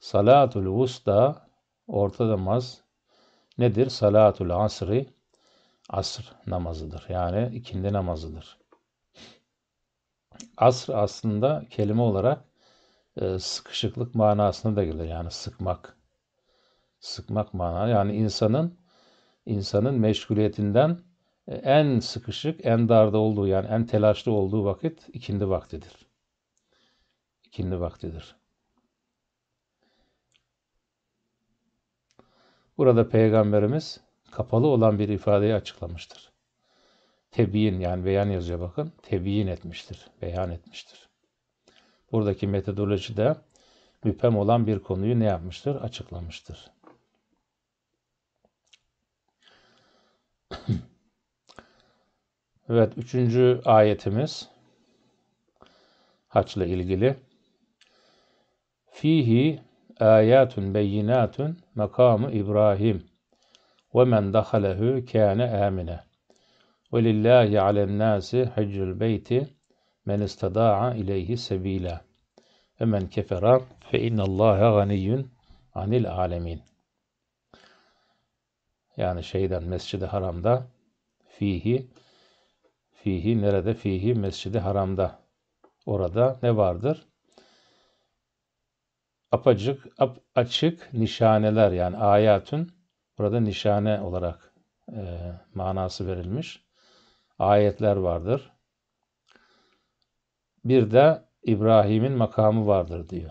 Salatul Vusta orta namaz nedir? Salatul asri asr namazıdır. Yani ikindi namazıdır. Asr aslında kelime olarak e, sıkışıklık manasına da gelir. Yani sıkmak. Sıkmak mana. Yani insanın insanın meşguliyetinden e, en sıkışık, en darda olduğu yani en telaşlı olduğu vakit ikindi vaktidir. İkindi vaktidir. Burada Peygamberimiz kapalı olan bir ifadeyi açıklamıştır. Tebiyin yani beyan yazıyor bakın. Tebiyin etmiştir, beyan etmiştir. Buradaki metodoloji de müphem olan bir konuyu ne yapmıştır? Açıklamıştır. evet, üçüncü ayetimiz haçla ilgili. Fihi ayatun beyinatun makamu İbrahim ve men dahalehu kâne amine ve lillahi alen nâsi haccul beyti men istadaa ileyhi sebîlâ ve men kefera fe Allaha ganiyyun anil alemin yani şeyden Mescid-i Haram'da fihi fihi nerede fihi Mescid-i Haram'da orada ne vardır? apacık, ap açık nişaneler yani ayetün burada nişane olarak e, manası verilmiş. Ayetler vardır. Bir de İbrahim'in makamı vardır diyor.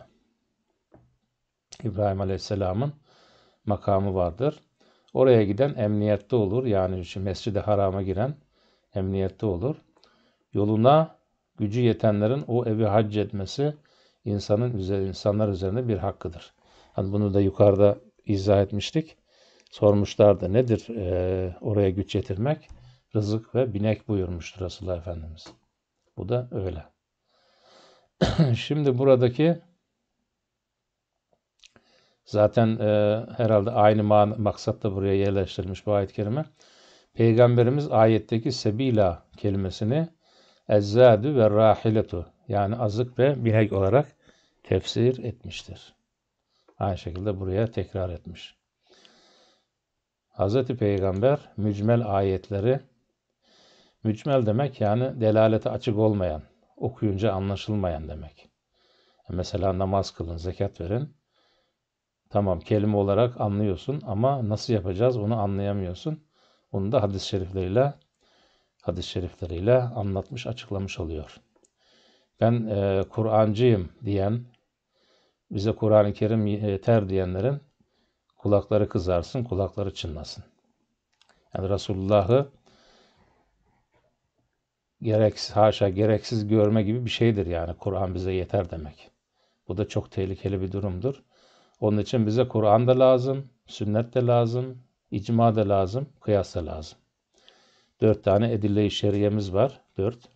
İbrahim Aleyhisselam'ın makamı vardır. Oraya giden emniyette olur. Yani şu mescide harama giren emniyette olur. Yoluna gücü yetenlerin o evi hac etmesi insanın insanlar üzerinde bir hakkıdır. Hani bunu da yukarıda izah etmiştik. Sormuşlardı nedir e, oraya güç getirmek? Rızık ve binek buyurmuştur Resulullah Efendimiz. Bu da öyle. Şimdi buradaki zaten e, herhalde aynı man- maksatta buraya yerleştirilmiş bu ayet kelime. Peygamberimiz ayetteki sebila kelimesini ezzadü ve rahiletu yani azık ve binek olarak tefsir etmiştir. Aynı şekilde buraya tekrar etmiş. Hz. Peygamber mücmel ayetleri, mücmel demek yani delalete açık olmayan, okuyunca anlaşılmayan demek. Mesela namaz kılın, zekat verin. Tamam kelime olarak anlıyorsun ama nasıl yapacağız onu anlayamıyorsun. Onu da hadis-i şerifleriyle hadis-i şerifleriyle anlatmış, açıklamış oluyor ben e, Kur'ancıyım diyen, bize Kur'an-ı Kerim yeter diyenlerin kulakları kızarsın, kulakları çınlasın. Yani Resulullah'ı gereksiz, haşa gereksiz görme gibi bir şeydir yani Kur'an bize yeter demek. Bu da çok tehlikeli bir durumdur. Onun için bize Kur'an da lazım, sünnet de lazım, icma da lazım, kıyas da lazım. Dört tane edille-i şeriyemiz var. Dört.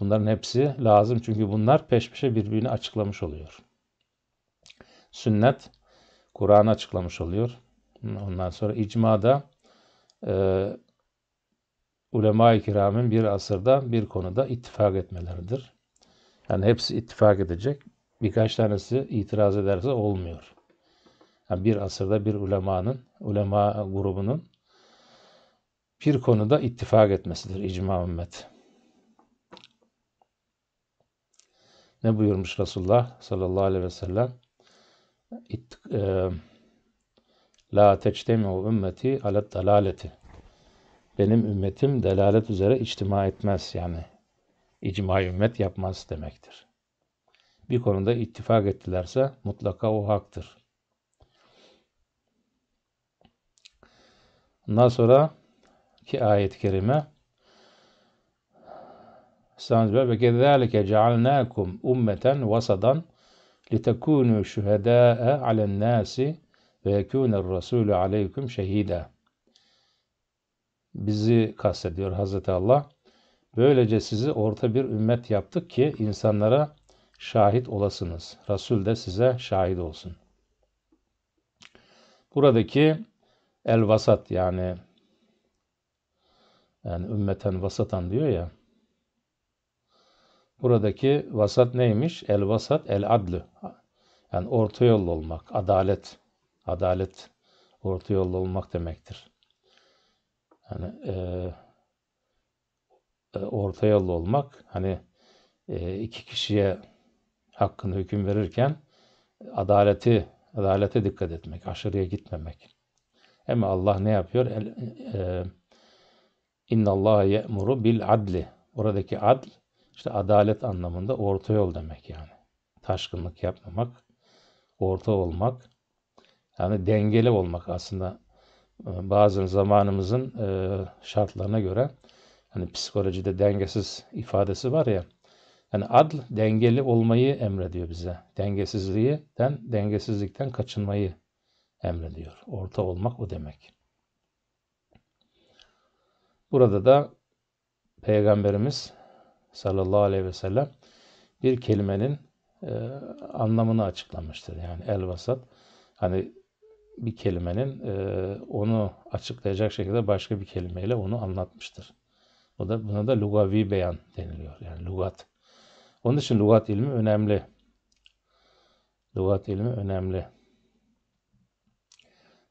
Bunların hepsi lazım çünkü bunlar peş peşe birbirini açıklamış oluyor. Sünnet Kur'an'ı açıklamış oluyor. Ondan sonra icmada e, ulema-i kiramın bir asırda bir konuda ittifak etmeleridir. Yani hepsi ittifak edecek. Birkaç tanesi itiraz ederse olmuyor. Yani bir asırda bir ulemanın, ulema grubunun bir konuda ittifak etmesidir icma ümmet. Ne buyurmuş Resulullah sallallahu aleyhi ve sellem? İt, e, La tectemiu ümmeti alet dalaleti. Benim ümmetim delalet üzere içtima etmez yani. icma ümmet yapmaz demektir. Bir konuda ittifak ettilerse mutlaka o haktır. Ondan sonra ki ayet-i kerime Estağfirullah. Ve kezalike cealnakum ummeten vasadan litekunu şühedâe alen nâsi ve yekûner rasûlü aleyküm şehida. Bizi kastediyor Hazreti Allah. Böylece sizi orta bir ümmet yaptık ki insanlara şahit olasınız. Resul de size şahit olsun. Buradaki el vasat yani yani ümmeten vasatan diyor ya Buradaki vasat neymiş? El vasat el adlı. Yani orta yol olmak, adalet. Adalet orta yol olmak demektir. Yani e, e, orta yol olmak hani e, iki kişiye hakkını hüküm verirken adaleti adalete dikkat etmek, aşırıya gitmemek. Ama Allah ne yapıyor? El, e, İnna Allah ye'muru bil adli. Buradaki adl işte adalet anlamında orta yol demek yani. Taşkınlık yapmamak, orta olmak, yani dengeli olmak aslında e, bazı zamanımızın e, şartlarına göre hani psikolojide dengesiz ifadesi var ya. Yani adl dengeli olmayı emrediyor bize. Dengesizliğinden, dengesizlikten kaçınmayı emrediyor. Orta olmak o demek. Burada da Peygamberimiz sallallahu aleyhi ve sellem bir kelimenin e, anlamını açıklamıştır. Yani el vasat hani bir kelimenin e, onu açıklayacak şekilde başka bir kelimeyle onu anlatmıştır. O da buna da lugavi beyan deniliyor. Yani lugat. Onun için lugat ilmi önemli. Lugat ilmi önemli.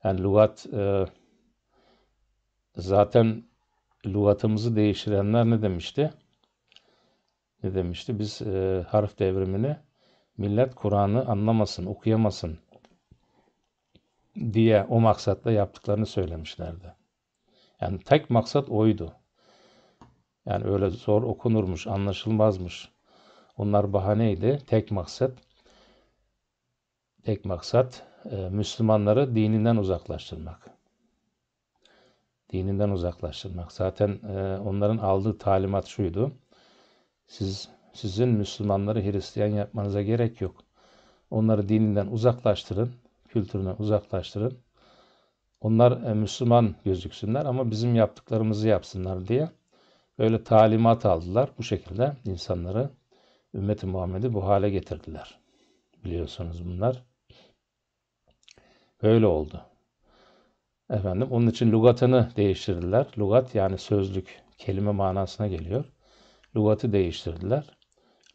Yani lugat e, zaten lugatımızı değiştirenler ne demişti? ne demişti? Biz e, harf devrimini millet Kur'an'ı anlamasın, okuyamasın diye o maksatla yaptıklarını söylemişlerdi. Yani tek maksat oydu. Yani öyle zor okunurmuş, anlaşılmazmış. Onlar bahaneydi. Tek maksat tek maksat e, Müslümanları dininden uzaklaştırmak. Dininden uzaklaştırmak. Zaten e, onların aldığı talimat şuydu. Siz sizin Müslümanları Hristiyan yapmanıza gerek yok. Onları dininden uzaklaştırın, kültüründen uzaklaştırın. Onlar e, Müslüman gözüksünler ama bizim yaptıklarımızı yapsınlar diye böyle talimat aldılar. Bu şekilde insanları ümmeti Muhammed'i bu hale getirdiler. Biliyorsunuz bunlar. Böyle oldu. Efendim onun için lugatını değiştirdiler. Lugat yani sözlük, kelime manasına geliyor. Lugatı değiştirdiler.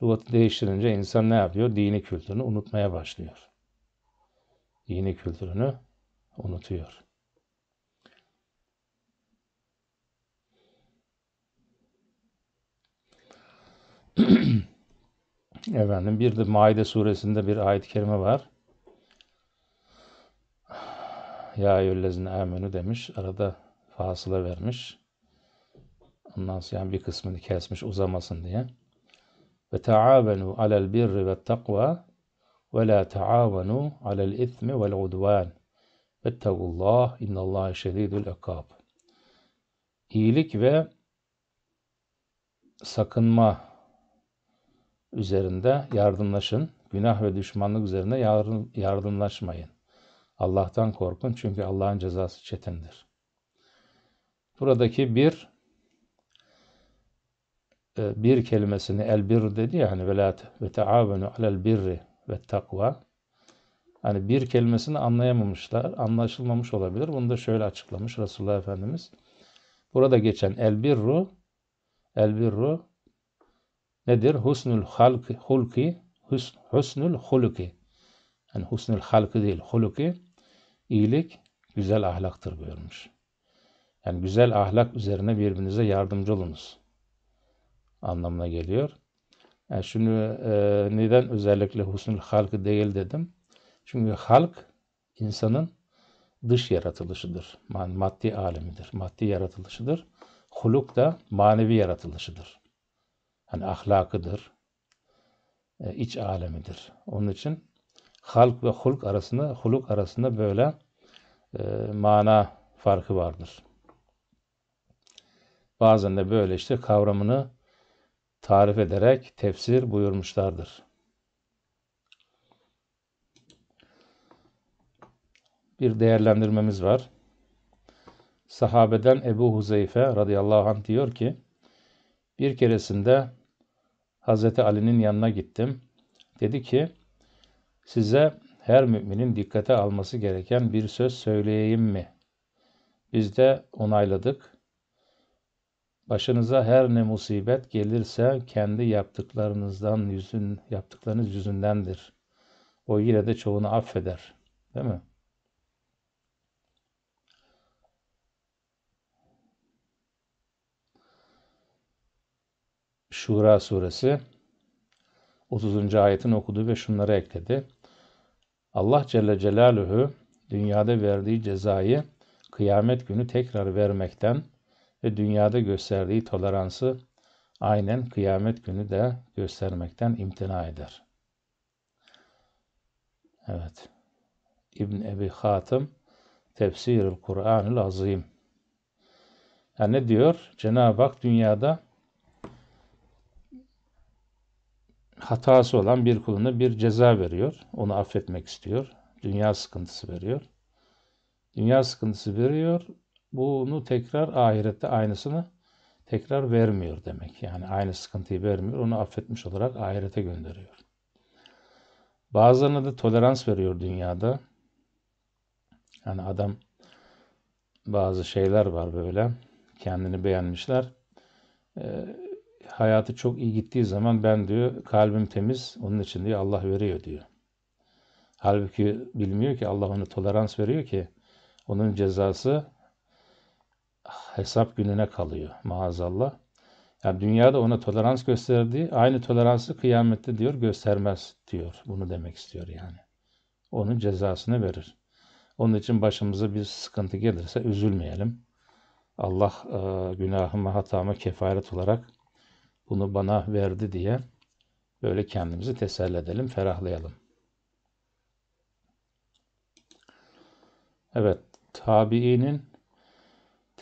Lugatı değiştirince insan ne yapıyor? Dini kültürünü unutmaya başlıyor. Dini kültürünü unutuyor. Efendim bir de Maide suresinde bir ayet-i kerime var. Ya eyyüllezine amenü demiş. Arada fasıla vermiş. Ondan sonra yani bir kısmını kesmiş uzamasın diye. Ve taavenu alel birri ve takva ve la taavenu alel ismi vel udvan. Vettegullah innallâhe şedîdül ekâb. İyilik ve sakınma üzerinde yardımlaşın. Günah ve düşmanlık üzerine yardım, yardımlaşmayın. Allah'tan korkun çünkü Allah'ın cezası çetindir. Buradaki bir e, bir kelimesini el bir dedi ya hani velat ve taavenu alel birri ve takva. Hani bir kelimesini anlayamamışlar, anlaşılmamış olabilir. Bunu da şöyle açıklamış Resulullah Efendimiz. Burada geçen el birru el birru nedir? Husnul halki, hulki, hus, husnul huluki. Yani husnul halki değil, huluki. iyilik güzel ahlaktır buyurmuş. Yani güzel ahlak üzerine birbirinize yardımcı olunuz anlamına geliyor. Yani e, şunu e, neden özellikle husnul halkı değil dedim. Çünkü halk insanın dış yaratılışıdır. Yani maddi alemidir. Maddi yaratılışıdır. Huluk da manevi yaratılışıdır. Hani ahlakıdır. E, iç alemidir. Onun için halk ve huluk arasında huluk arasında böyle e, mana farkı vardır. Bazen de böyle işte kavramını tarif ederek tefsir buyurmuşlardır. Bir değerlendirmemiz var. Sahabeden Ebu Huzeyfe radıyallahu anh diyor ki, bir keresinde Hazreti Ali'nin yanına gittim. Dedi ki, size her müminin dikkate alması gereken bir söz söyleyeyim mi? Biz de onayladık. Başınıza her ne musibet gelirse kendi yaptıklarınızdan yüzün yaptıklarınız yüzündendir. O yine de çoğunu affeder. Değil mi? Şura suresi 30. ayetini okudu ve şunları ekledi. Allah Celle Celaluhu dünyada verdiği cezayı kıyamet günü tekrar vermekten ve dünyada gösterdiği toleransı aynen kıyamet günü de göstermekten imtina eder. Evet. İbn Ebi Hatım Tefsirül Kur'anül Azim. Yani ne diyor? Cenab-ı Hak dünyada hatası olan bir kuluna bir ceza veriyor. Onu affetmek istiyor. Dünya sıkıntısı veriyor. Dünya sıkıntısı veriyor bunu tekrar ahirette aynısını tekrar vermiyor demek. Yani aynı sıkıntıyı vermiyor. Onu affetmiş olarak ahirete gönderiyor. Bazılarına da tolerans veriyor dünyada. Yani adam bazı şeyler var böyle. Kendini beğenmişler. E, hayatı çok iyi gittiği zaman ben diyor kalbim temiz onun için diyor Allah veriyor diyor. Halbuki bilmiyor ki Allah ona tolerans veriyor ki onun cezası hesap gününe kalıyor maazallah. Yani dünyada ona tolerans gösterdiği aynı toleransı kıyamette diyor göstermez diyor. Bunu demek istiyor yani. Onun cezasını verir. Onun için başımıza bir sıkıntı gelirse üzülmeyelim. Allah e, günahıma hatama kefaret olarak bunu bana verdi diye böyle kendimizi teselli edelim, ferahlayalım. Evet, tabiinin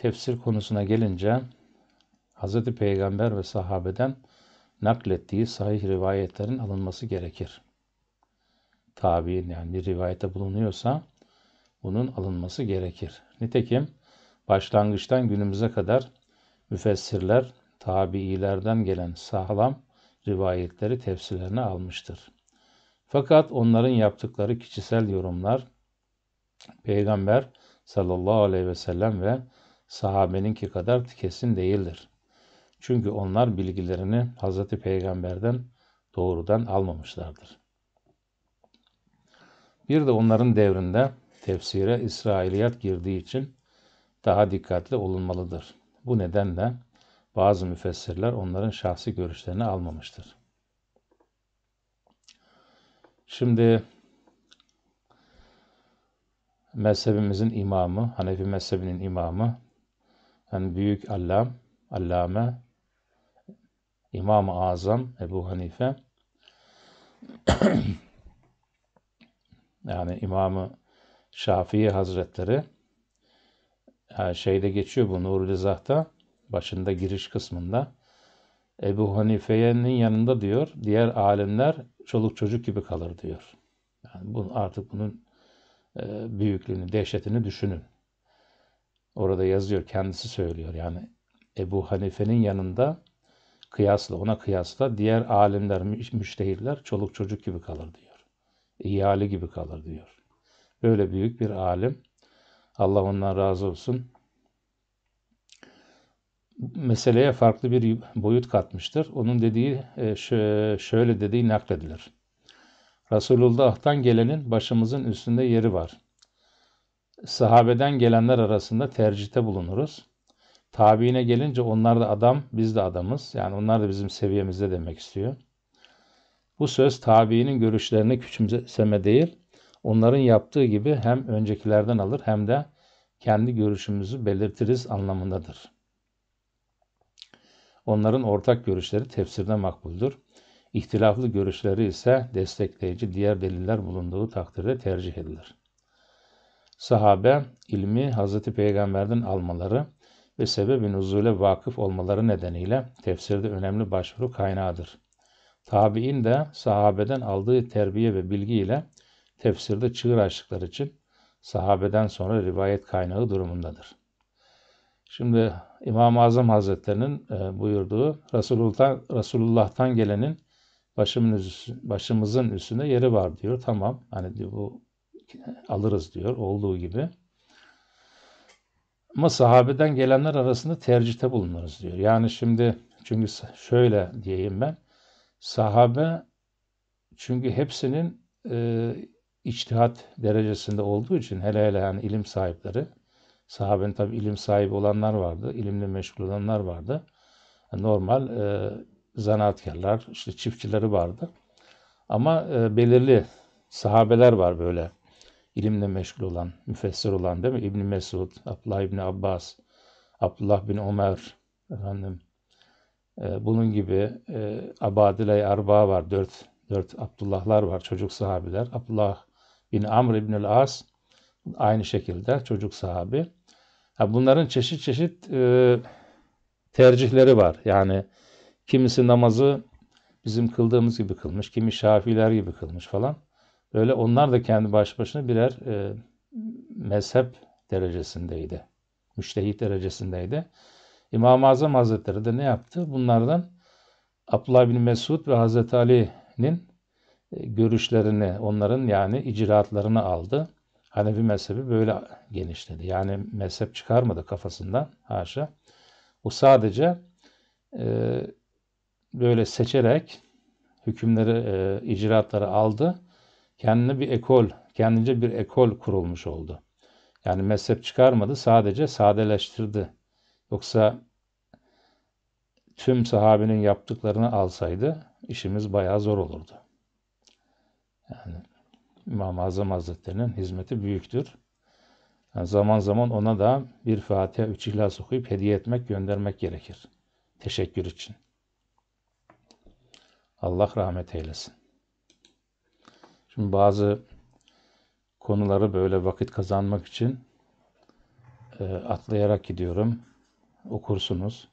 Tefsir konusuna gelince Hz. Peygamber ve sahabeden naklettiği sahih rivayetlerin alınması gerekir. Tabi yani bir rivayete bulunuyorsa bunun alınması gerekir. Nitekim başlangıçtan günümüze kadar müfessirler tabiilerden gelen sağlam rivayetleri tefsirlerine almıştır. Fakat onların yaptıkları kişisel yorumlar Peygamber sallallahu aleyhi ve sellem ve sahabeninki kadar kesin değildir. Çünkü onlar bilgilerini Hz. Peygamber'den doğrudan almamışlardır. Bir de onların devrinde tefsire İsrailiyat girdiği için daha dikkatli olunmalıdır. Bu nedenle bazı müfessirler onların şahsi görüşlerini almamıştır. Şimdi mezhebimizin imamı, Hanefi mezhebinin imamı hem hani büyük allam, allame, İmam-ı Azam Ebu Hanife yani İmam-ı Şafii Hazretleri şeyde geçiyor bu Nurul İzah'ta başında giriş kısmında Ebu Hanife'nin yanında diyor diğer alimler çoluk çocuk gibi kalır diyor. Yani bunu, artık bunun e, büyüklüğünü, dehşetini düşünün. Orada yazıyor, kendisi söylüyor. Yani Ebu Hanife'nin yanında kıyasla, ona kıyasla diğer alimler, müştehirler çoluk çocuk gibi kalır diyor. İyali gibi kalır diyor. Böyle büyük bir alim. Allah ondan razı olsun. Meseleye farklı bir boyut katmıştır. Onun dediği, e, şöyle dediği nakledilir. Resulullah'tan gelenin başımızın üstünde yeri var sahabeden gelenler arasında tercihte bulunuruz. Tabiine gelince onlar da adam, biz de adamız. Yani onlar da bizim seviyemizde demek istiyor. Bu söz tabiinin görüşlerini küçümseme değil, onların yaptığı gibi hem öncekilerden alır hem de kendi görüşümüzü belirtiriz anlamındadır. Onların ortak görüşleri tefsirde makbuldur. İhtilaflı görüşleri ise destekleyici diğer deliller bulunduğu takdirde tercih edilir sahabe ilmi Hazreti Peygamber'den almaları ve sebebi nuzule vakıf olmaları nedeniyle tefsirde önemli başvuru kaynağıdır. Tabi'in de sahabeden aldığı terbiye ve bilgi ile tefsirde çığır açtıkları için sahabeden sonra rivayet kaynağı durumundadır. Şimdi İmam-ı Azam Hazretlerinin e, buyurduğu Resulullah'tan, gelenin başımızın üstünde yeri var diyor. Tamam hani bu alırız diyor olduğu gibi. Ama sahabeden gelenler arasında tercihte bulunuruz diyor. Yani şimdi çünkü şöyle diyeyim ben. Sahabe çünkü hepsinin e, içtihat derecesinde olduğu için hele hele yani ilim sahipleri sahabenin tabi ilim sahibi olanlar vardı. ilimle meşgul olanlar vardı. Normal e, zanaatkarlar, işte çiftçileri vardı. Ama e, belirli sahabeler var böyle ilimle meşgul olan, müfessir olan değil mi? İbn Mesud, Abdullah İbn Abbas, Abdullah bin Ömer, efendim, e, bunun gibi e, abadile Arba var, dört, dört Abdullahlar var, çocuk sahabiler. Abdullah bin Amr İbnül As aynı şekilde çocuk sahabi. Ha, bunların çeşit çeşit e, tercihleri var. Yani kimisi namazı bizim kıldığımız gibi kılmış, kimi şafiler gibi kılmış falan. Böyle onlar da kendi baş başına birer e, mezhep derecesindeydi. Müştehit derecesindeydi. İmam-ı Azam Hazretleri de ne yaptı? Bunlardan Abdullah bin Mesud ve Hazreti Ali'nin e, görüşlerini, onların yani icraatlarını aldı. Hanefi mezhebi böyle genişledi. Yani mezhep çıkarmadı kafasından haşa. O sadece e, böyle seçerek hükümleri, e, icraatları aldı kendine bir ekol, kendince bir ekol kurulmuş oldu. Yani mezhep çıkarmadı, sadece sadeleştirdi. Yoksa tüm sahabinin yaptıklarını alsaydı işimiz bayağı zor olurdu. Yani İmam-ı Azam Hazretleri'nin hizmeti büyüktür. Yani zaman zaman ona da bir Fatiha, üç İhlas okuyup hediye etmek, göndermek gerekir. Teşekkür için. Allah rahmet eylesin. Şimdi bazı konuları böyle vakit kazanmak için e, atlayarak gidiyorum. Okursunuz.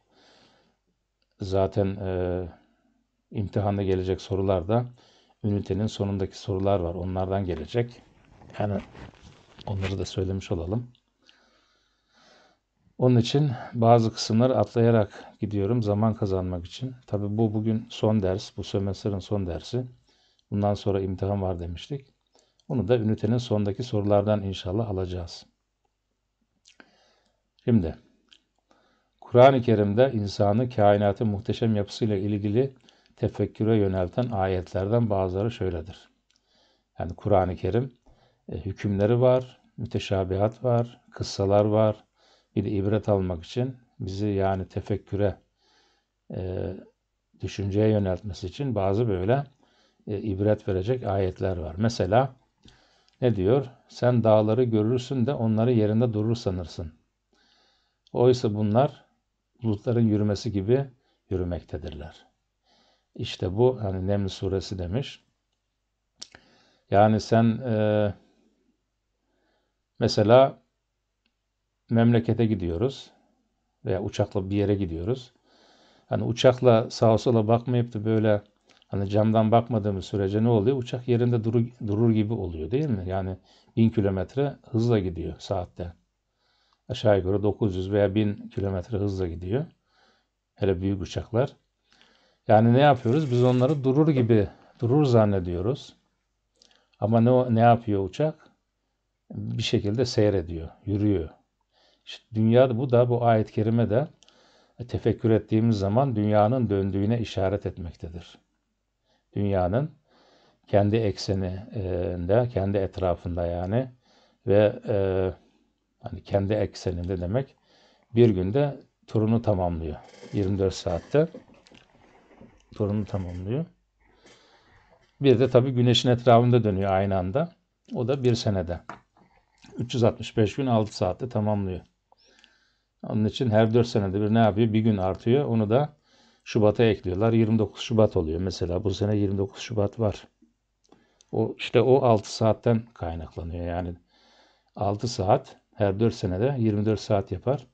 Zaten e, imtihanda gelecek sorular da ünitenin sonundaki sorular var. Onlardan gelecek. Yani onları da söylemiş olalım. Onun için bazı kısımları atlayarak gidiyorum zaman kazanmak için. Tabii bu bugün son ders, bu sömestrin son dersi. Bundan sonra imtihan var demiştik. Onu da ünitenin sondaki sorulardan inşallah alacağız. Şimdi Kur'an-ı Kerim'de insanı kainatın muhteşem yapısıyla ilgili tefekküre yönelten ayetlerden bazıları şöyledir. Yani Kur'an-ı Kerim e, hükümleri var, müteşabihat var, kıssalar var. Bir de ibret almak için bizi yani tefekküre, e, düşünceye yöneltmesi için bazı böyle e, ibret verecek ayetler var. Mesela ne diyor? Sen dağları görürsün de onları yerinde durur sanırsın. Oysa bunlar bulutların yürümesi gibi yürümektedirler. İşte bu hani Neml suresi demiş. Yani sen e, mesela memlekete gidiyoruz veya uçakla bir yere gidiyoruz. Hani uçakla sağa sola bakmayıp da böyle Hani camdan bakmadığımız sürece ne oluyor? Uçak yerinde durur, durur gibi oluyor değil mi? Yani 1000 kilometre hızla gidiyor saatte. Aşağı yukarı 900 veya 1000 kilometre hızla gidiyor. Hele büyük uçaklar. Yani ne yapıyoruz? Biz onları durur gibi, durur zannediyoruz. Ama ne, ne yapıyor uçak? Bir şekilde seyrediyor, yürüyor. İşte dünya bu da bu ayet-i kerime de tefekkür ettiğimiz zaman dünyanın döndüğüne işaret etmektedir dünyanın kendi ekseninde, kendi etrafında yani ve e, hani kendi ekseninde demek bir günde turunu tamamlıyor. 24 saatte turunu tamamlıyor. Bir de tabii güneşin etrafında dönüyor aynı anda. O da bir senede. 365 gün 6 saatte tamamlıyor. Onun için her 4 senede bir ne yapıyor? Bir gün artıyor. Onu da Şubat'a ekliyorlar. 29 Şubat oluyor. Mesela bu sene 29 Şubat var. O işte o 6 saatten kaynaklanıyor. Yani 6 saat her 4 senede 24 saat yapar.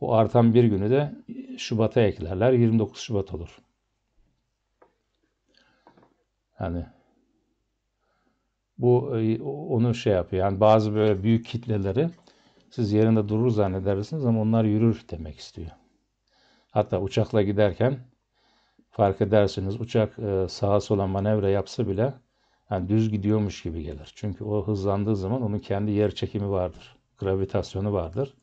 O artan bir günü de Şubat'a eklerler. 29 Şubat olur. Yani bu e, onu şey yapıyor. Yani bazı böyle büyük kitleleri siz yerinde durur zannedersiniz ama onlar yürür demek istiyor. Hatta uçakla giderken fark edersiniz uçak e, sağa sola manevra yapsa bile yani düz gidiyormuş gibi gelir. Çünkü o hızlandığı zaman onun kendi yer çekimi vardır. Gravitasyonu vardır.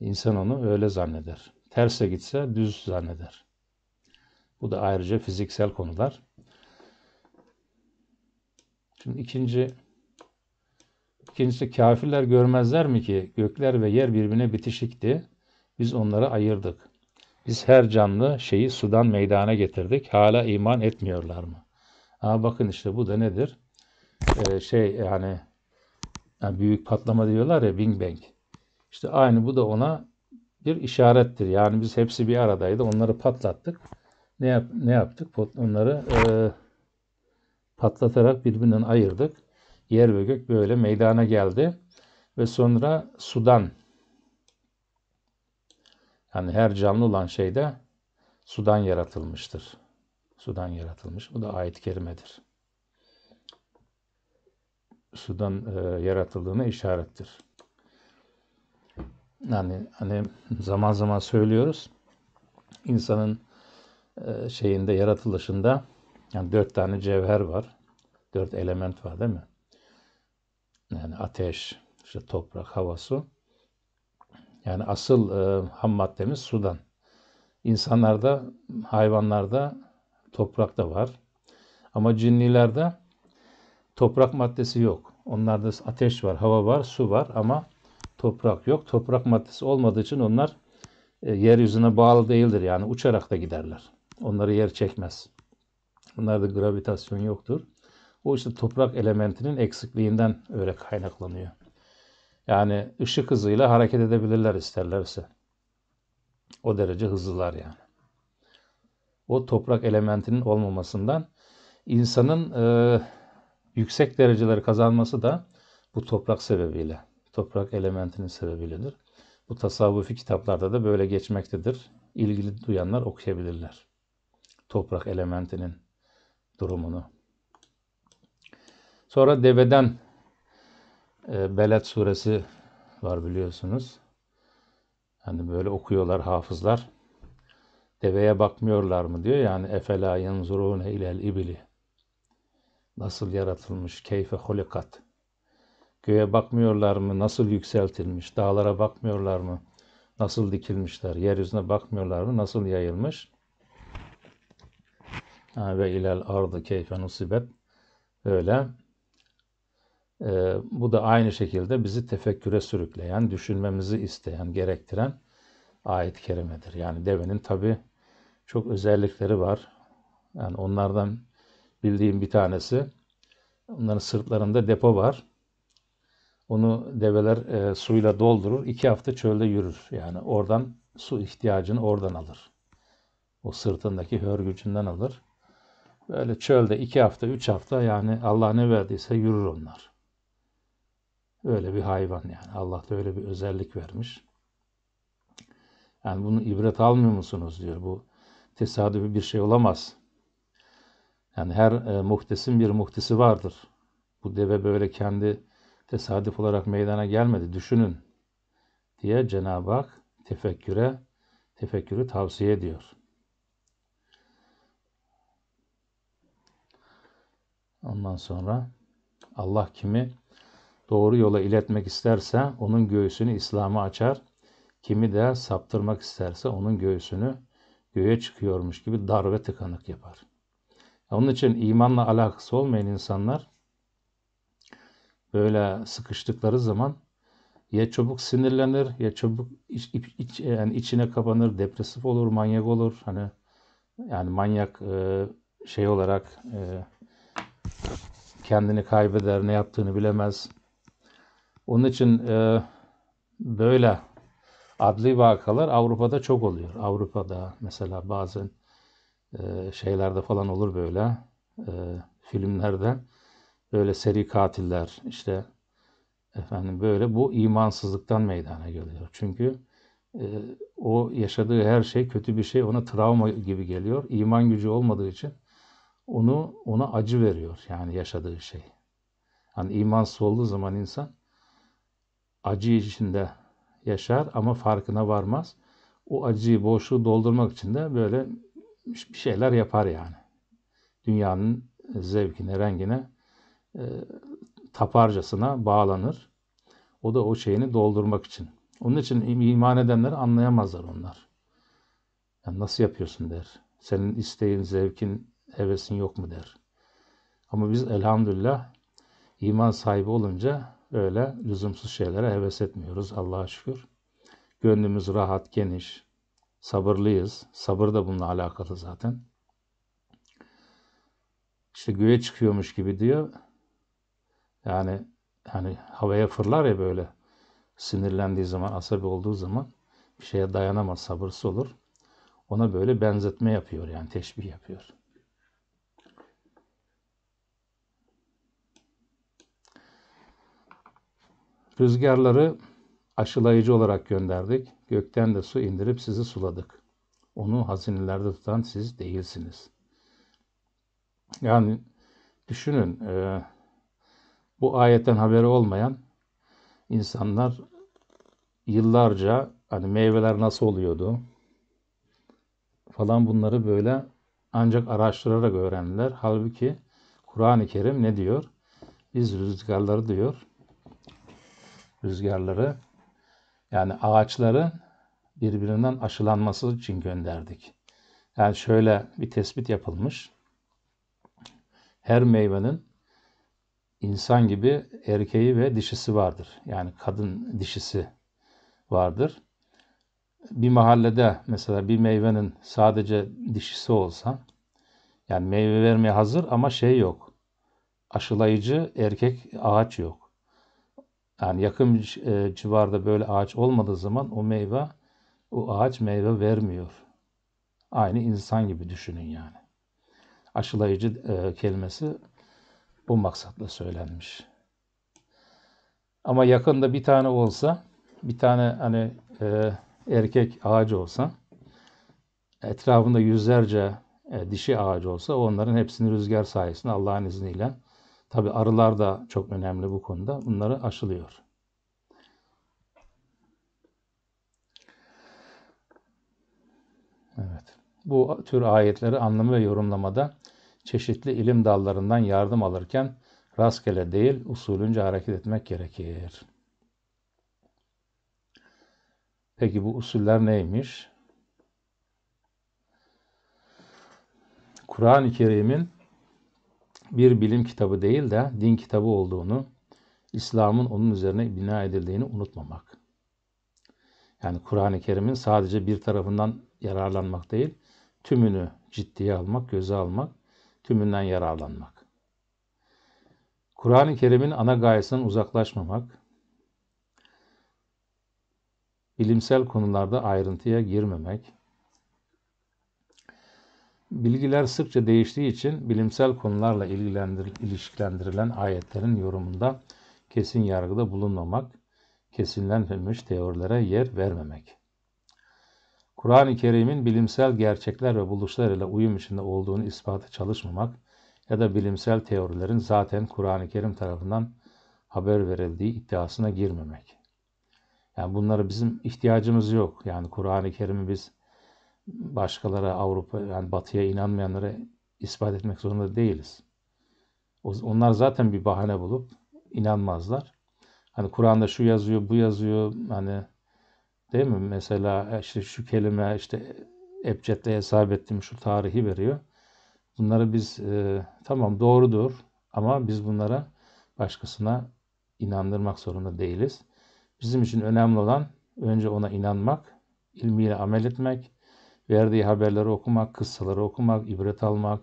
İnsan onu öyle zanneder. Terse gitse düz zanneder. Bu da ayrıca fiziksel konular. Şimdi ikinci ikincisi kafirler görmezler mi ki gökler ve yer birbirine bitişikti. Biz onları ayırdık. Biz her canlı şeyi sudan meydana getirdik. Hala iman etmiyorlar mı? Ama bakın işte bu da nedir? Ee, şey yani, yani büyük patlama diyorlar ya bing Bang. İşte aynı bu da ona bir işarettir. Yani biz hepsi bir aradaydı. Onları patlattık. Ne, yap ne yaptık? Onları e, patlatarak birbirinden ayırdık. Yer ve gök böyle meydana geldi. Ve sonra sudan Hani her canlı olan şey de sudan yaratılmıştır. Sudan yaratılmış. Bu da ayet-i kerimedir. Sudan e, yaratıldığına işarettir. Yani hani zaman zaman söylüyoruz. İnsanın e, şeyinde yaratılışında yani dört tane cevher var. Dört element var değil mi? Yani ateş, işte toprak, hava, su. Yani asıl e, ham maddemiz sudan. İnsanlarda, hayvanlarda toprakta var. Ama cinnilerde toprak maddesi yok. Onlarda ateş var, hava var, su var ama toprak yok. Toprak maddesi olmadığı için onlar e, yeryüzüne bağlı değildir. Yani uçarak da giderler. Onları yer çekmez. Bunlarda gravitasyon yoktur. O işte toprak elementinin eksikliğinden öyle kaynaklanıyor. Yani ışık hızıyla hareket edebilirler isterlerse. O derece hızlılar yani. O toprak elementinin olmamasından insanın e, yüksek dereceleri kazanması da bu toprak sebebiyle, toprak elementinin sebebiyledir. Bu tasavvufi kitaplarda da böyle geçmektedir. İlgili duyanlar okuyabilirler. Toprak elementinin durumunu. Sonra deveden ee, Beled suresi var biliyorsunuz. Hani böyle okuyorlar hafızlar. Deveye bakmıyorlar mı diyor. Yani efela yanzurune ilel ibili. Nasıl yaratılmış, keyfe hulikat. Göğe bakmıyorlar mı, nasıl yükseltilmiş, dağlara bakmıyorlar mı, nasıl dikilmişler, yeryüzüne bakmıyorlar mı, nasıl yayılmış. Ve ilel ardı keyfe nusibet. öyle. E, bu da aynı şekilde bizi tefekküre sürükleyen, düşünmemizi isteyen, gerektiren ayet-i kerimedir. Yani devenin tabi çok özellikleri var. Yani onlardan bildiğim bir tanesi, onların sırtlarında depo var. Onu develer e, suyla doldurur, iki hafta çölde yürür. Yani oradan su ihtiyacını oradan alır. O sırtındaki hörgücünden alır. Böyle çölde iki hafta, üç hafta yani Allah ne verdiyse yürür onlar. Öyle bir hayvan yani. Allah da öyle bir özellik vermiş. Yani bunu ibret almıyor musunuz diyor. Bu tesadüfi bir şey olamaz. Yani her e, muhtesin bir muhtesi vardır. Bu deve böyle kendi tesadüf olarak meydana gelmedi. Düşünün diye Cenab-ı Hak tefekküre tefekkürü tavsiye ediyor. Ondan sonra Allah kimi doğru yola iletmek isterse onun göğsünü İslam'a açar, kimi de saptırmak isterse onun göğsünü göğe çıkıyormuş gibi dar ve tıkanık yapar. Onun için imanla alakası olmayan insanlar böyle sıkıştıkları zaman ya çabuk sinirlenir ya çabuk iç, iç, yani içine kapanır, depresif olur, manyak olur. Hani yani manyak e, şey olarak e, kendini kaybeder, ne yaptığını bilemez. Onun için e, böyle adli vakalar Avrupa'da çok oluyor. Avrupa'da mesela bazen e, şeylerde falan olur böyle e, filmlerde böyle seri katiller işte efendim böyle bu imansızlıktan meydana geliyor. Çünkü e, o yaşadığı her şey kötü bir şey ona travma gibi geliyor. İman gücü olmadığı için onu ona acı veriyor yani yaşadığı şey. Hani imansız olduğu zaman insan acı içinde yaşar ama farkına varmaz. O acıyı, boşluğu doldurmak için de böyle bir şeyler yapar yani. Dünyanın zevkine, rengine e, taparcasına bağlanır. O da o şeyini doldurmak için. Onun için iman edenleri anlayamazlar onlar. Yani nasıl yapıyorsun der. Senin isteğin, zevkin, hevesin yok mu der. Ama biz elhamdülillah iman sahibi olunca öyle lüzumsuz şeylere heves etmiyoruz Allah'a şükür. Gönlümüz rahat, geniş, sabırlıyız. Sabır da bununla alakalı zaten. İşte göğe çıkıyormuş gibi diyor. Yani hani havaya fırlar ya böyle sinirlendiği zaman, asabi olduğu zaman bir şeye dayanamaz, sabırsız olur. Ona böyle benzetme yapıyor yani teşbih yapıyor. Rüzgarları aşılayıcı olarak gönderdik. Gökten de su indirip sizi suladık. Onu hazinelerde tutan siz değilsiniz. Yani düşünün e, bu ayetten haberi olmayan insanlar yıllarca hani meyveler nasıl oluyordu falan bunları böyle ancak araştırarak öğrendiler. Halbuki Kur'an-ı Kerim ne diyor? Biz rüzgarları diyor rüzgarları yani ağaçların birbirinden aşılanması için gönderdik. Yani şöyle bir tespit yapılmış. Her meyvenin insan gibi erkeği ve dişisi vardır. Yani kadın dişisi vardır. Bir mahallede mesela bir meyvenin sadece dişisi olsa yani meyve vermeye hazır ama şey yok. Aşılayıcı erkek ağaç yok yani yakın e, civarda böyle ağaç olmadığı zaman o meyve o ağaç meyve vermiyor. Aynı insan gibi düşünün yani. Aşılayıcı e, kelimesi bu maksatla söylenmiş. Ama yakında bir tane olsa, bir tane hani e, erkek ağacı olsa, etrafında yüzlerce dişi ağacı olsa onların hepsini rüzgar sayesinde Allah'ın izniyle Tabi arılar da çok önemli bu konuda. Bunları aşılıyor. Evet. Bu tür ayetleri anlamı ve yorumlamada çeşitli ilim dallarından yardım alırken rastgele değil usulünce hareket etmek gerekir. Peki bu usuller neymiş? Kur'an-ı Kerim'in bir bilim kitabı değil de din kitabı olduğunu, İslam'ın onun üzerine bina edildiğini unutmamak. Yani Kur'an-ı Kerim'in sadece bir tarafından yararlanmak değil, tümünü ciddiye almak, göze almak, tümünden yararlanmak. Kur'an-ı Kerim'in ana gayesinden uzaklaşmamak, bilimsel konularda ayrıntıya girmemek, Bilgiler sıkça değiştiği için bilimsel konularla ilişkilendirilen ayetlerin yorumunda kesin yargıda bulunmamak, kesinlenmemiş teorilere yer vermemek. Kur'an-ı Kerim'in bilimsel gerçekler ve buluşlar ile uyum içinde olduğunu ispatı çalışmamak ya da bilimsel teorilerin zaten Kur'an-ı Kerim tarafından haber verildiği iddiasına girmemek. Yani bunlara bizim ihtiyacımız yok. Yani Kur'an-ı Kerim'i biz başkalara Avrupa yani batıya inanmayanlara ispat etmek zorunda değiliz. Onlar zaten bir bahane bulup inanmazlar. Hani Kur'an'da şu yazıyor, bu yazıyor. Hani değil mi? Mesela e, işte şu kelime işte Ebced'le hesap ettim şu tarihi veriyor. Bunları biz e, tamam doğrudur ama biz bunlara başkasına inandırmak zorunda değiliz. Bizim için önemli olan önce ona inanmak, ilmiyle amel etmek, verdiği haberleri okumak, kıssaları okumak, ibret almak,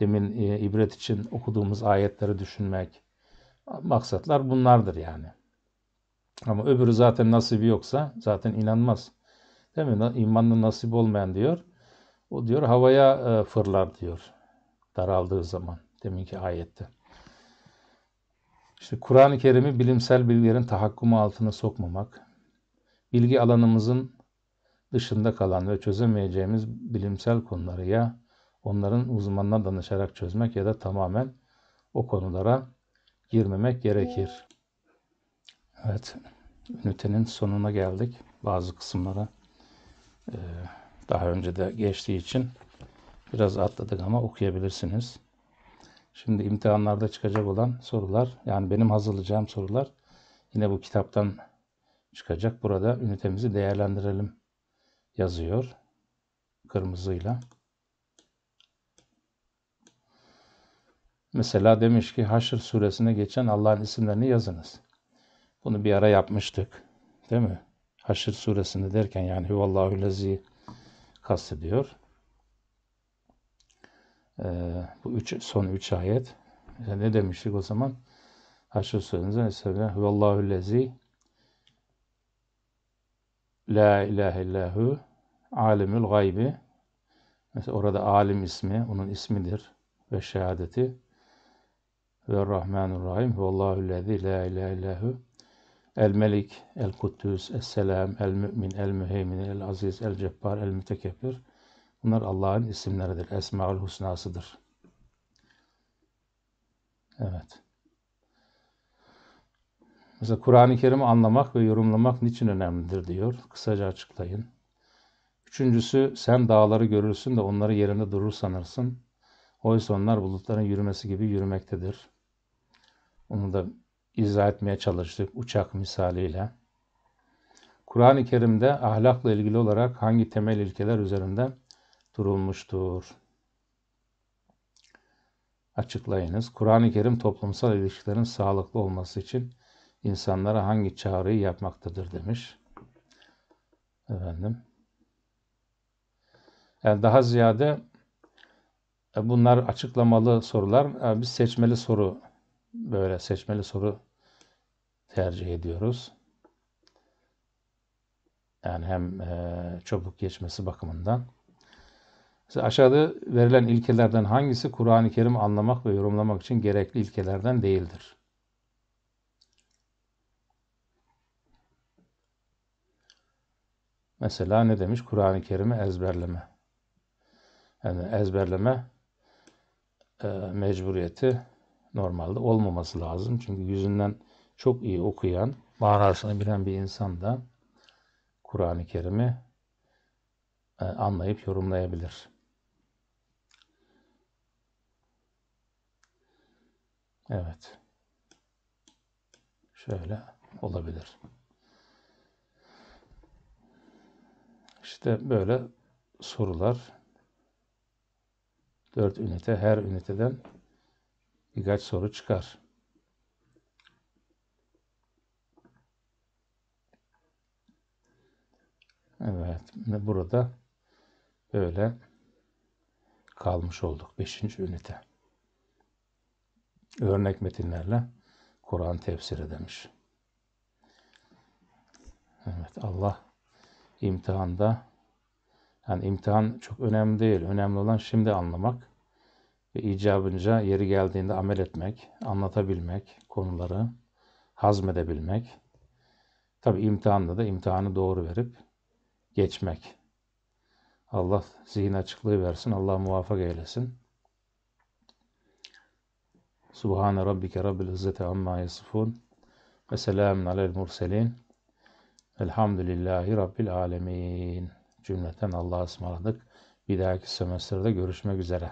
demin e, ibret için okuduğumuz ayetleri düşünmek maksatlar bunlardır yani. Ama öbürü zaten nasibi yoksa zaten inanmaz. Değil mi? İmanlı nasip olmayan diyor. O diyor havaya e, fırlar diyor. Daraldığı zaman. Deminki ayette. İşte Kur'an-ı Kerim'i bilimsel bilgilerin tahakkumu altına sokmamak, bilgi alanımızın dışında kalan ve çözemeyeceğimiz bilimsel konuları ya onların uzmanına danışarak çözmek ya da tamamen o konulara girmemek gerekir. Evet, ünitenin sonuna geldik. Bazı kısımlara e, daha önce de geçtiği için biraz atladık ama okuyabilirsiniz. Şimdi imtihanlarda çıkacak olan sorular, yani benim hazırlayacağım sorular yine bu kitaptan çıkacak. Burada ünitemizi değerlendirelim yazıyor kırmızıyla. Mesela demiş ki Haşr suresine geçen Allah'ın isimlerini yazınız. Bunu bir ara yapmıştık. Değil mi? Haşr suresini derken yani Huvallahu lezi kastediyor. Ee, bu üç, son üç ayet. E ne demiştik o zaman? Haşr suresinde Huvallahu lezi La ilahe illahu alimül gaybi. Mesela orada alim ismi, onun ismidir ve şehadeti. Ve Rahmanurrahim. Vallahu lezi la ilahe illahu. El Melik, El Kuddüs, El Selam, El Mümin, El Müheymin, El Aziz, El Cebbar, El Mütekebbir. Bunlar Allah'ın isimleridir. Esmaül Husnasıdır. Evet. Mesela Kur'an-ı Kerim'i anlamak ve yorumlamak niçin önemlidir diyor. Kısaca açıklayın. Üçüncüsü sen dağları görürsün de onları yerinde durur sanırsın. Oysa onlar bulutların yürümesi gibi yürümektedir. Onu da izah etmeye çalıştık uçak misaliyle. Kur'an-ı Kerim'de ahlakla ilgili olarak hangi temel ilkeler üzerinde durulmuştur? Açıklayınız. Kur'an-ı Kerim toplumsal ilişkilerin sağlıklı olması için insanlara hangi çağrıyı yapmaktadır demiş. Efendim. Yani e, daha ziyade e, bunlar açıklamalı sorular. E, biz seçmeli soru böyle seçmeli soru tercih ediyoruz. Yani hem çabuk geçmesi bakımından. Mesela aşağıda verilen ilkelerden hangisi Kur'an-ı Kerim anlamak ve yorumlamak için gerekli ilkelerden değildir? Mesela ne demiş? Kur'an-ı Kerim'i ezberleme. Yani ezberleme e, mecburiyeti normalde olmaması lazım. Çünkü yüzünden çok iyi okuyan, manasını bilen bir insan da Kur'an-ı Kerim'i e, anlayıp yorumlayabilir. Evet. Şöyle olabilir. İşte böyle sorular Dört ünite her üniteden birkaç soru çıkar. Evet, burada böyle kalmış olduk Beşinci ünite. Örnek metinlerle Kur'an tefsiri demiş. Evet, Allah imtihanda. Yani imtihan çok önemli değil. Önemli olan şimdi anlamak ve icabınca yeri geldiğinde amel etmek, anlatabilmek konuları, hazmedebilmek. Tabi imtihanda da imtihanı doğru verip geçmek. Allah zihin açıklığı versin, Allah muvaffak eylesin. Subhane Rabbike Rabbil İzzeti Amma Yasifun ve Selamun Alel Murselin. Elhamdülillahi Rabbil Alemin. Cümleten Allah'a ısmarladık. Bir dahaki semestrede görüşmek üzere.